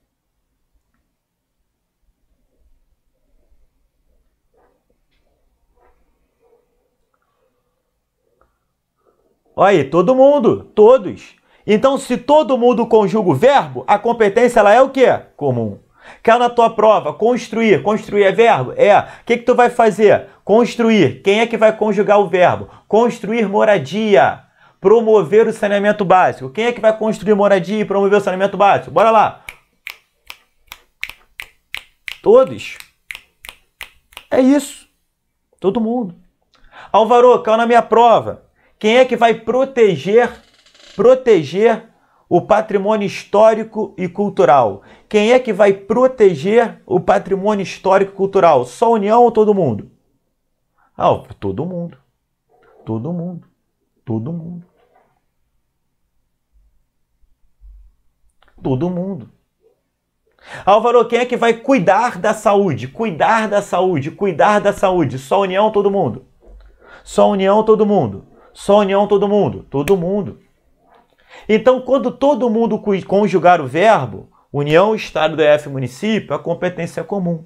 Olha aí, todo mundo, todos. Então, se todo mundo conjuga o verbo, a competência ela é o quê? Comum. Quer na tua prova construir? Construir é verbo? É. O que, que tu vai fazer? Construir. Quem é que vai conjugar o verbo? Construir moradia promover o saneamento básico. Quem é que vai construir moradia e promover o saneamento básico? Bora lá. Todos. É isso. Todo mundo. Alvaro, caiu na minha prova. Quem é que vai proteger, proteger o patrimônio histórico e cultural? Quem é que vai proteger o patrimônio histórico e cultural? Só a União ou todo mundo? Ah, todo mundo. Todo mundo. Todo mundo. Todo mundo. Álvaro, quem é que vai cuidar da saúde? Cuidar da saúde, cuidar da saúde. Só união, todo mundo. Só união, todo mundo. Só união, todo mundo. Todo mundo. Então, quando todo mundo conjugar o verbo, união, estado, DF, município, a competência é comum.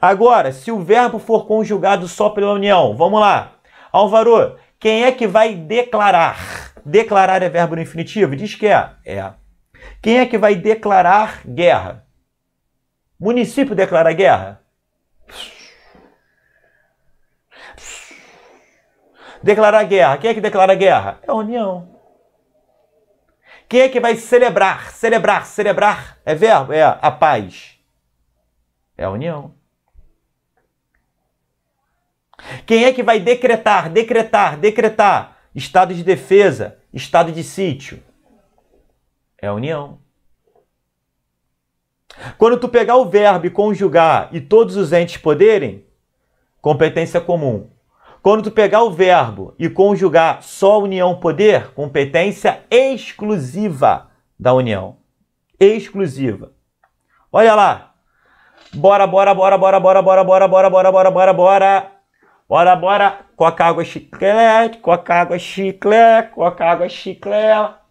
Agora, se o verbo for conjugado só pela união, vamos lá. Álvaro, quem é que vai declarar? Declarar é verbo no infinitivo? Diz que é. É. Quem é que vai declarar guerra? Município declara guerra? Declarar guerra. Quem é que declara guerra? É a União. Quem é que vai celebrar? Celebrar, celebrar é verbo, é a paz. É a união. Quem é que vai decretar, decretar, decretar? Estado de defesa, estado de sítio é a união. Quando tu pegar o verbo e conjugar e todos os entes poderem, competência comum. Quando tu pegar o verbo e conjugar só união poder, competência exclusiva da união. Exclusiva. Olha lá. Bora, bora, bora, bora, bora, bora, bora, bora, bora, bora, bora, bora. Bora, bora. Coca, água, chiclete, coca, água, chiclete, coca, água, chiclete.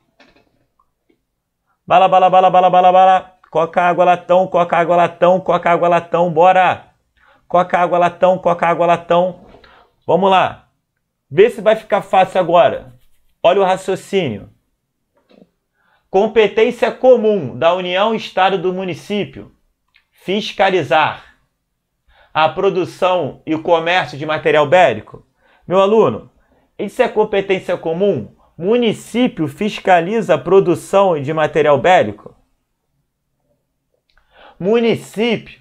Bala, bala, bala, bala, bala, bala. Coca, água, latão, coca, água, latão, coca, água, latão, bora. Coca, água, latão, coca, água, latão. Vamos lá. Vê se vai ficar fácil agora. Olha o raciocínio. Competência comum da União, Estado do município. Fiscalizar a produção e o comércio de material bélico. Meu aluno, isso é competência comum? Município fiscaliza a produção de material bélico? Município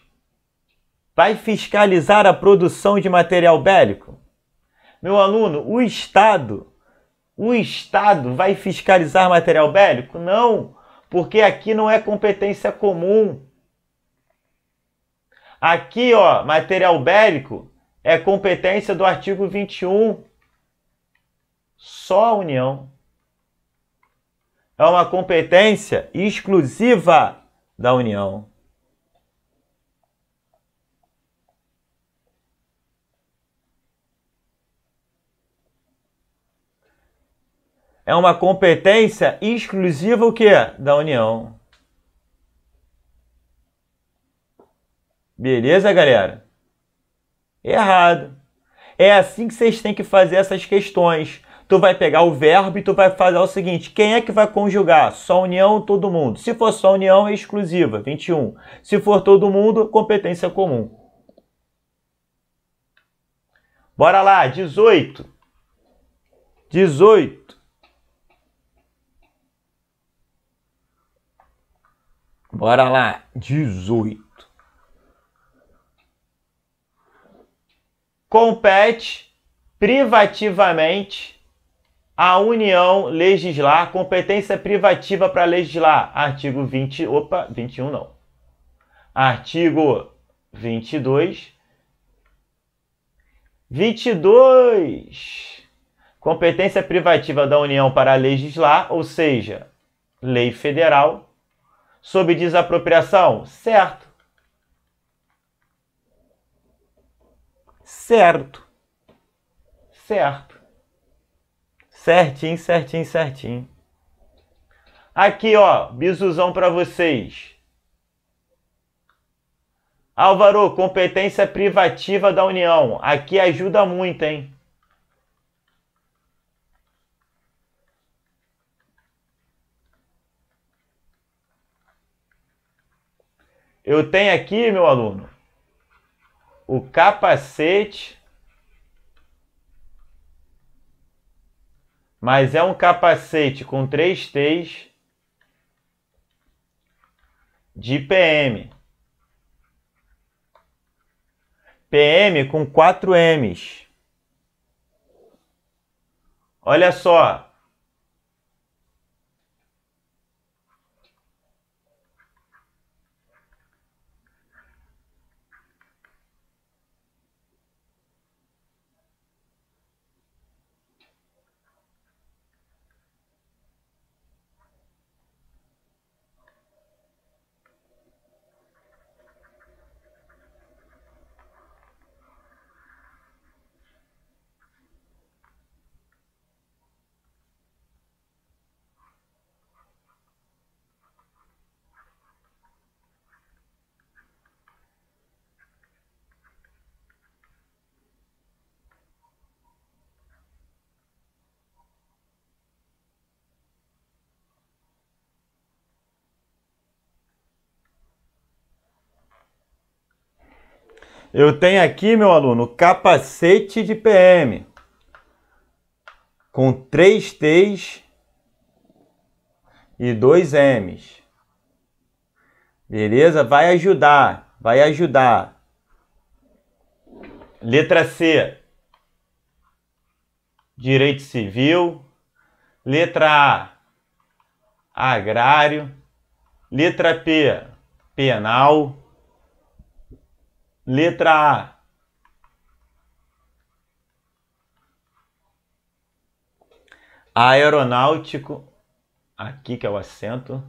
vai fiscalizar a produção de material bélico? Meu aluno, o Estado, o Estado vai fiscalizar material bélico? Não, porque aqui não é competência comum. Aqui, ó, material bélico é competência do artigo 21 só a União. É uma competência exclusiva da União. é uma competência exclusiva o quê? Da União. Beleza, galera? Errado. É assim que vocês têm que fazer essas questões tu vai pegar o verbo e tu vai fazer o seguinte: quem é que vai conjugar? Só união, todo mundo. Se for só união, é exclusiva, 21. Se for todo mundo, competência comum. Bora lá, 18. 18. Bora lá, 18. Compete privativamente a União legislar, competência privativa para legislar. Artigo 20, opa, 21 não. Artigo 22. 22. Competência privativa da União para legislar, ou seja, lei federal sobre desapropriação, certo? Certo. Certo. Certinho, certinho, certinho. Aqui, ó, bisuzão para vocês. Álvaro, competência privativa da União. Aqui ajuda muito, hein? Eu tenho aqui, meu aluno, o capacete Mas é um capacete com 3 T's de PM. PM com 4 M's. Olha só, Eu tenho aqui, meu aluno, capacete de PM com três T's e dois M's. Beleza? Vai ajudar, vai ajudar. Letra C. Direito civil. Letra A. Agrário. Letra P. Penal. Letra A. Aeronáutico. Aqui que é o acento.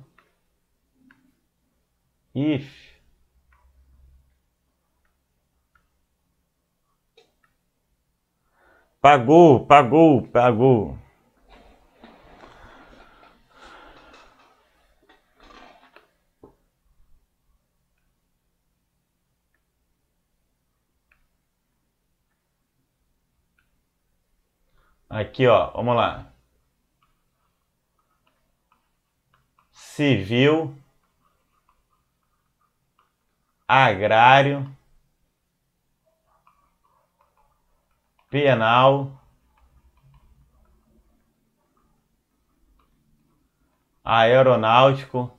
If. Pagou, pagou, pagou. Aqui, ó, vamos lá. Civil, agrário, penal, aeronáutico,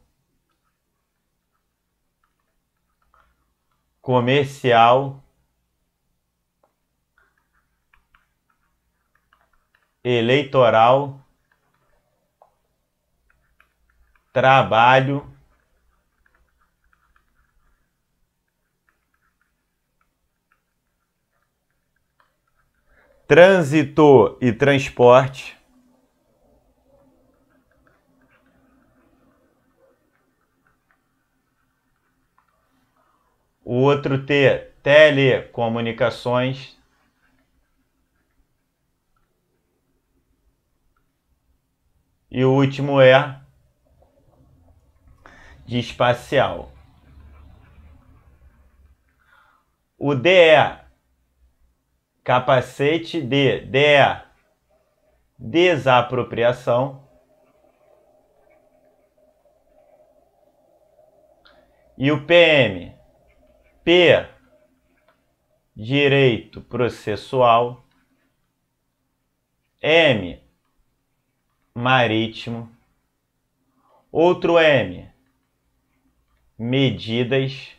comercial, eleitoral, trabalho, trânsito e transporte. O outro T, telecomunicações. E o último é de espacial. O DE, capacete de DE, desapropriação. E o PM, P, direito processual. M, marítimo. Outro M, medidas.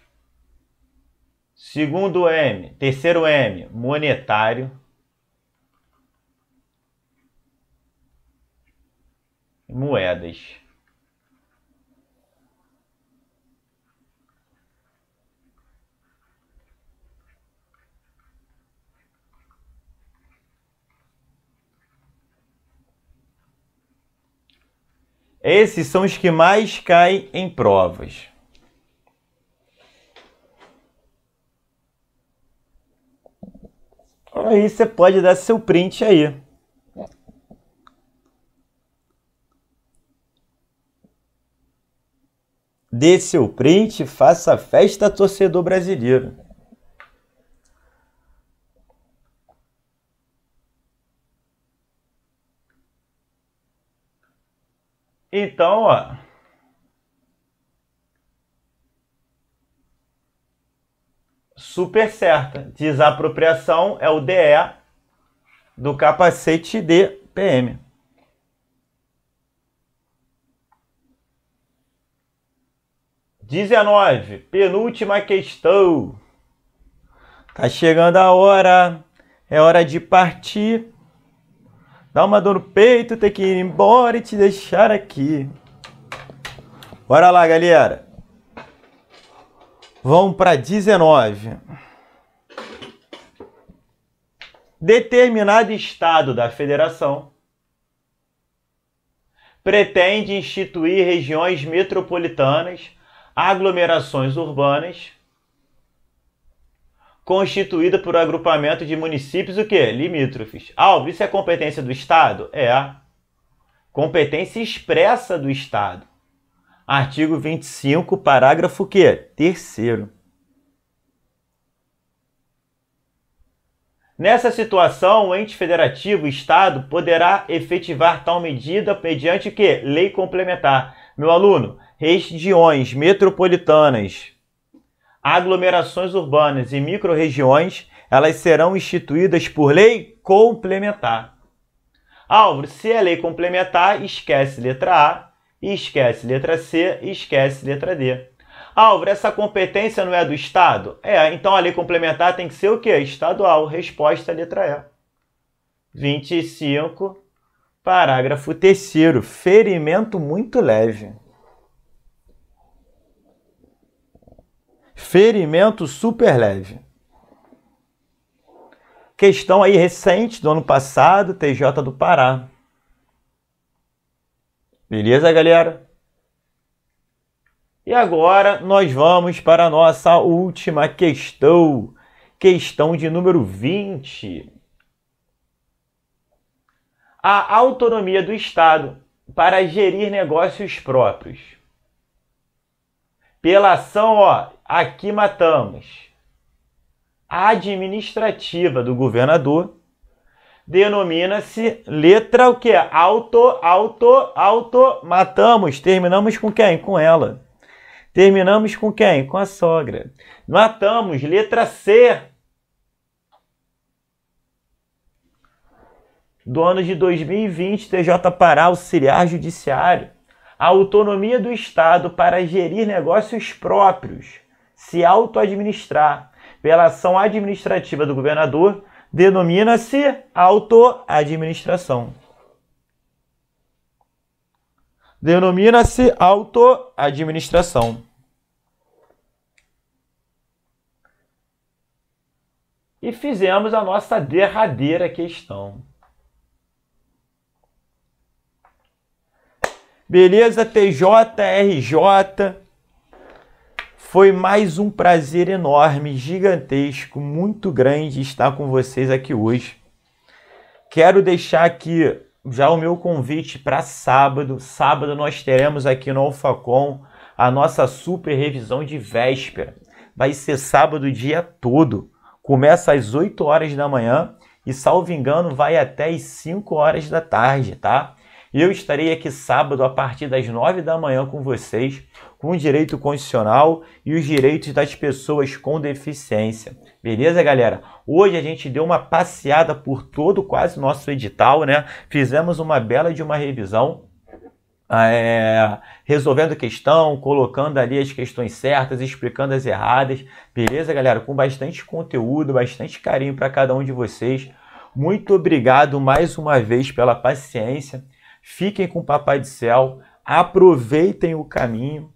Segundo M, terceiro M, monetário. Moedas. Esses são os que mais caem em provas. Aí você pode dar seu print aí. Dê seu print, faça festa torcedor brasileiro. Então, ó. Super certa. Desapropriação é o DE do capacete de PM. Dezenove. Penúltima questão. Tá chegando a hora. É hora de partir. Dá uma dor no peito ter que ir embora e te deixar aqui. Bora lá, galera. Vão para 19. Determinado estado da federação pretende instituir regiões metropolitanas, aglomerações urbanas constituída por agrupamento de municípios o quê? Limítrofes. Alvo, isso é competência do Estado? É. Competência expressa do Estado. Artigo 25, parágrafo quê? Terceiro. Nessa situação, o ente federativo, o Estado, poderá efetivar tal medida mediante o quê? Lei complementar. Meu aluno, regiões metropolitanas aglomerações urbanas e microrregiões, elas serão instituídas por lei complementar. Álvaro, se é lei complementar, esquece letra A, esquece letra C, esquece letra D. Álvaro, essa competência não é do Estado? É, então a lei complementar tem que ser o quê? Estadual. Resposta, letra E. 25, parágrafo 3 ferimento muito leve. ferimento super leve. Questão aí recente do ano passado, TJ do Pará. Beleza, galera? E agora nós vamos para a nossa última questão. Questão de número 20. A autonomia do Estado para gerir negócios próprios. Pela ação ó, aqui matamos. A administrativa do governador denomina-se letra o que? Auto, auto, auto, matamos. Terminamos com quem? Com ela. Terminamos com quem? Com a sogra. Matamos, letra C. Do ano de 2020, TJ Pará, auxiliar judiciário. A autonomia do Estado para gerir negócios próprios se auto-administrar. Pela ação administrativa do governador, denomina-se auto-administração. Denomina-se auto-administração. E fizemos a nossa derradeira questão. Beleza, TJ, RJ. Foi mais um prazer enorme, gigantesco, muito grande estar com vocês aqui hoje. Quero deixar aqui já o meu convite para sábado. Sábado nós teremos aqui no Alfacom a nossa super revisão de véspera. Vai ser sábado o dia todo. Começa às 8 horas da manhã e, salvo engano, vai até às 5 horas da tarde, tá? Eu estarei aqui sábado a partir das 9 da manhã com vocês com o direito constitucional e os direitos das pessoas com deficiência. Beleza, galera? Hoje a gente deu uma passeada por todo quase nosso edital, né? Fizemos uma bela de uma revisão. Ah, é, resolvendo questão, colocando ali as questões certas, explicando as erradas, beleza, galera? Com bastante conteúdo, bastante carinho para cada um de vocês. Muito obrigado mais uma vez pela paciência. Fiquem com o Papai do Céu, aproveitem o caminho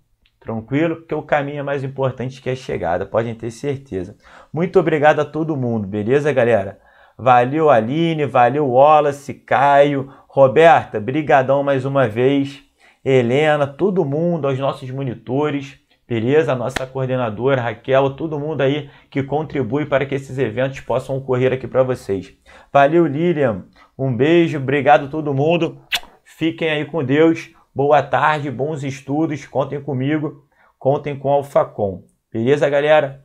Tranquilo? Porque o caminho é mais importante que a chegada, podem ter certeza. Muito obrigado a todo mundo, beleza, galera? Valeu, Aline, valeu, Wallace, Caio, Roberta, brigadão mais uma vez. Helena, todo mundo, aos nossos monitores, beleza? A nossa coordenadora, Raquel, todo mundo aí que contribui para que esses eventos possam ocorrer aqui para vocês. Valeu, Lilian, um beijo, obrigado todo mundo. Fiquem aí com Deus. Boa tarde, bons estudos, contem comigo, contem com a Alfacom. Beleza, galera?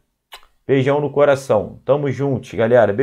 Beijão no coração. Tamo juntos, galera. Beijo.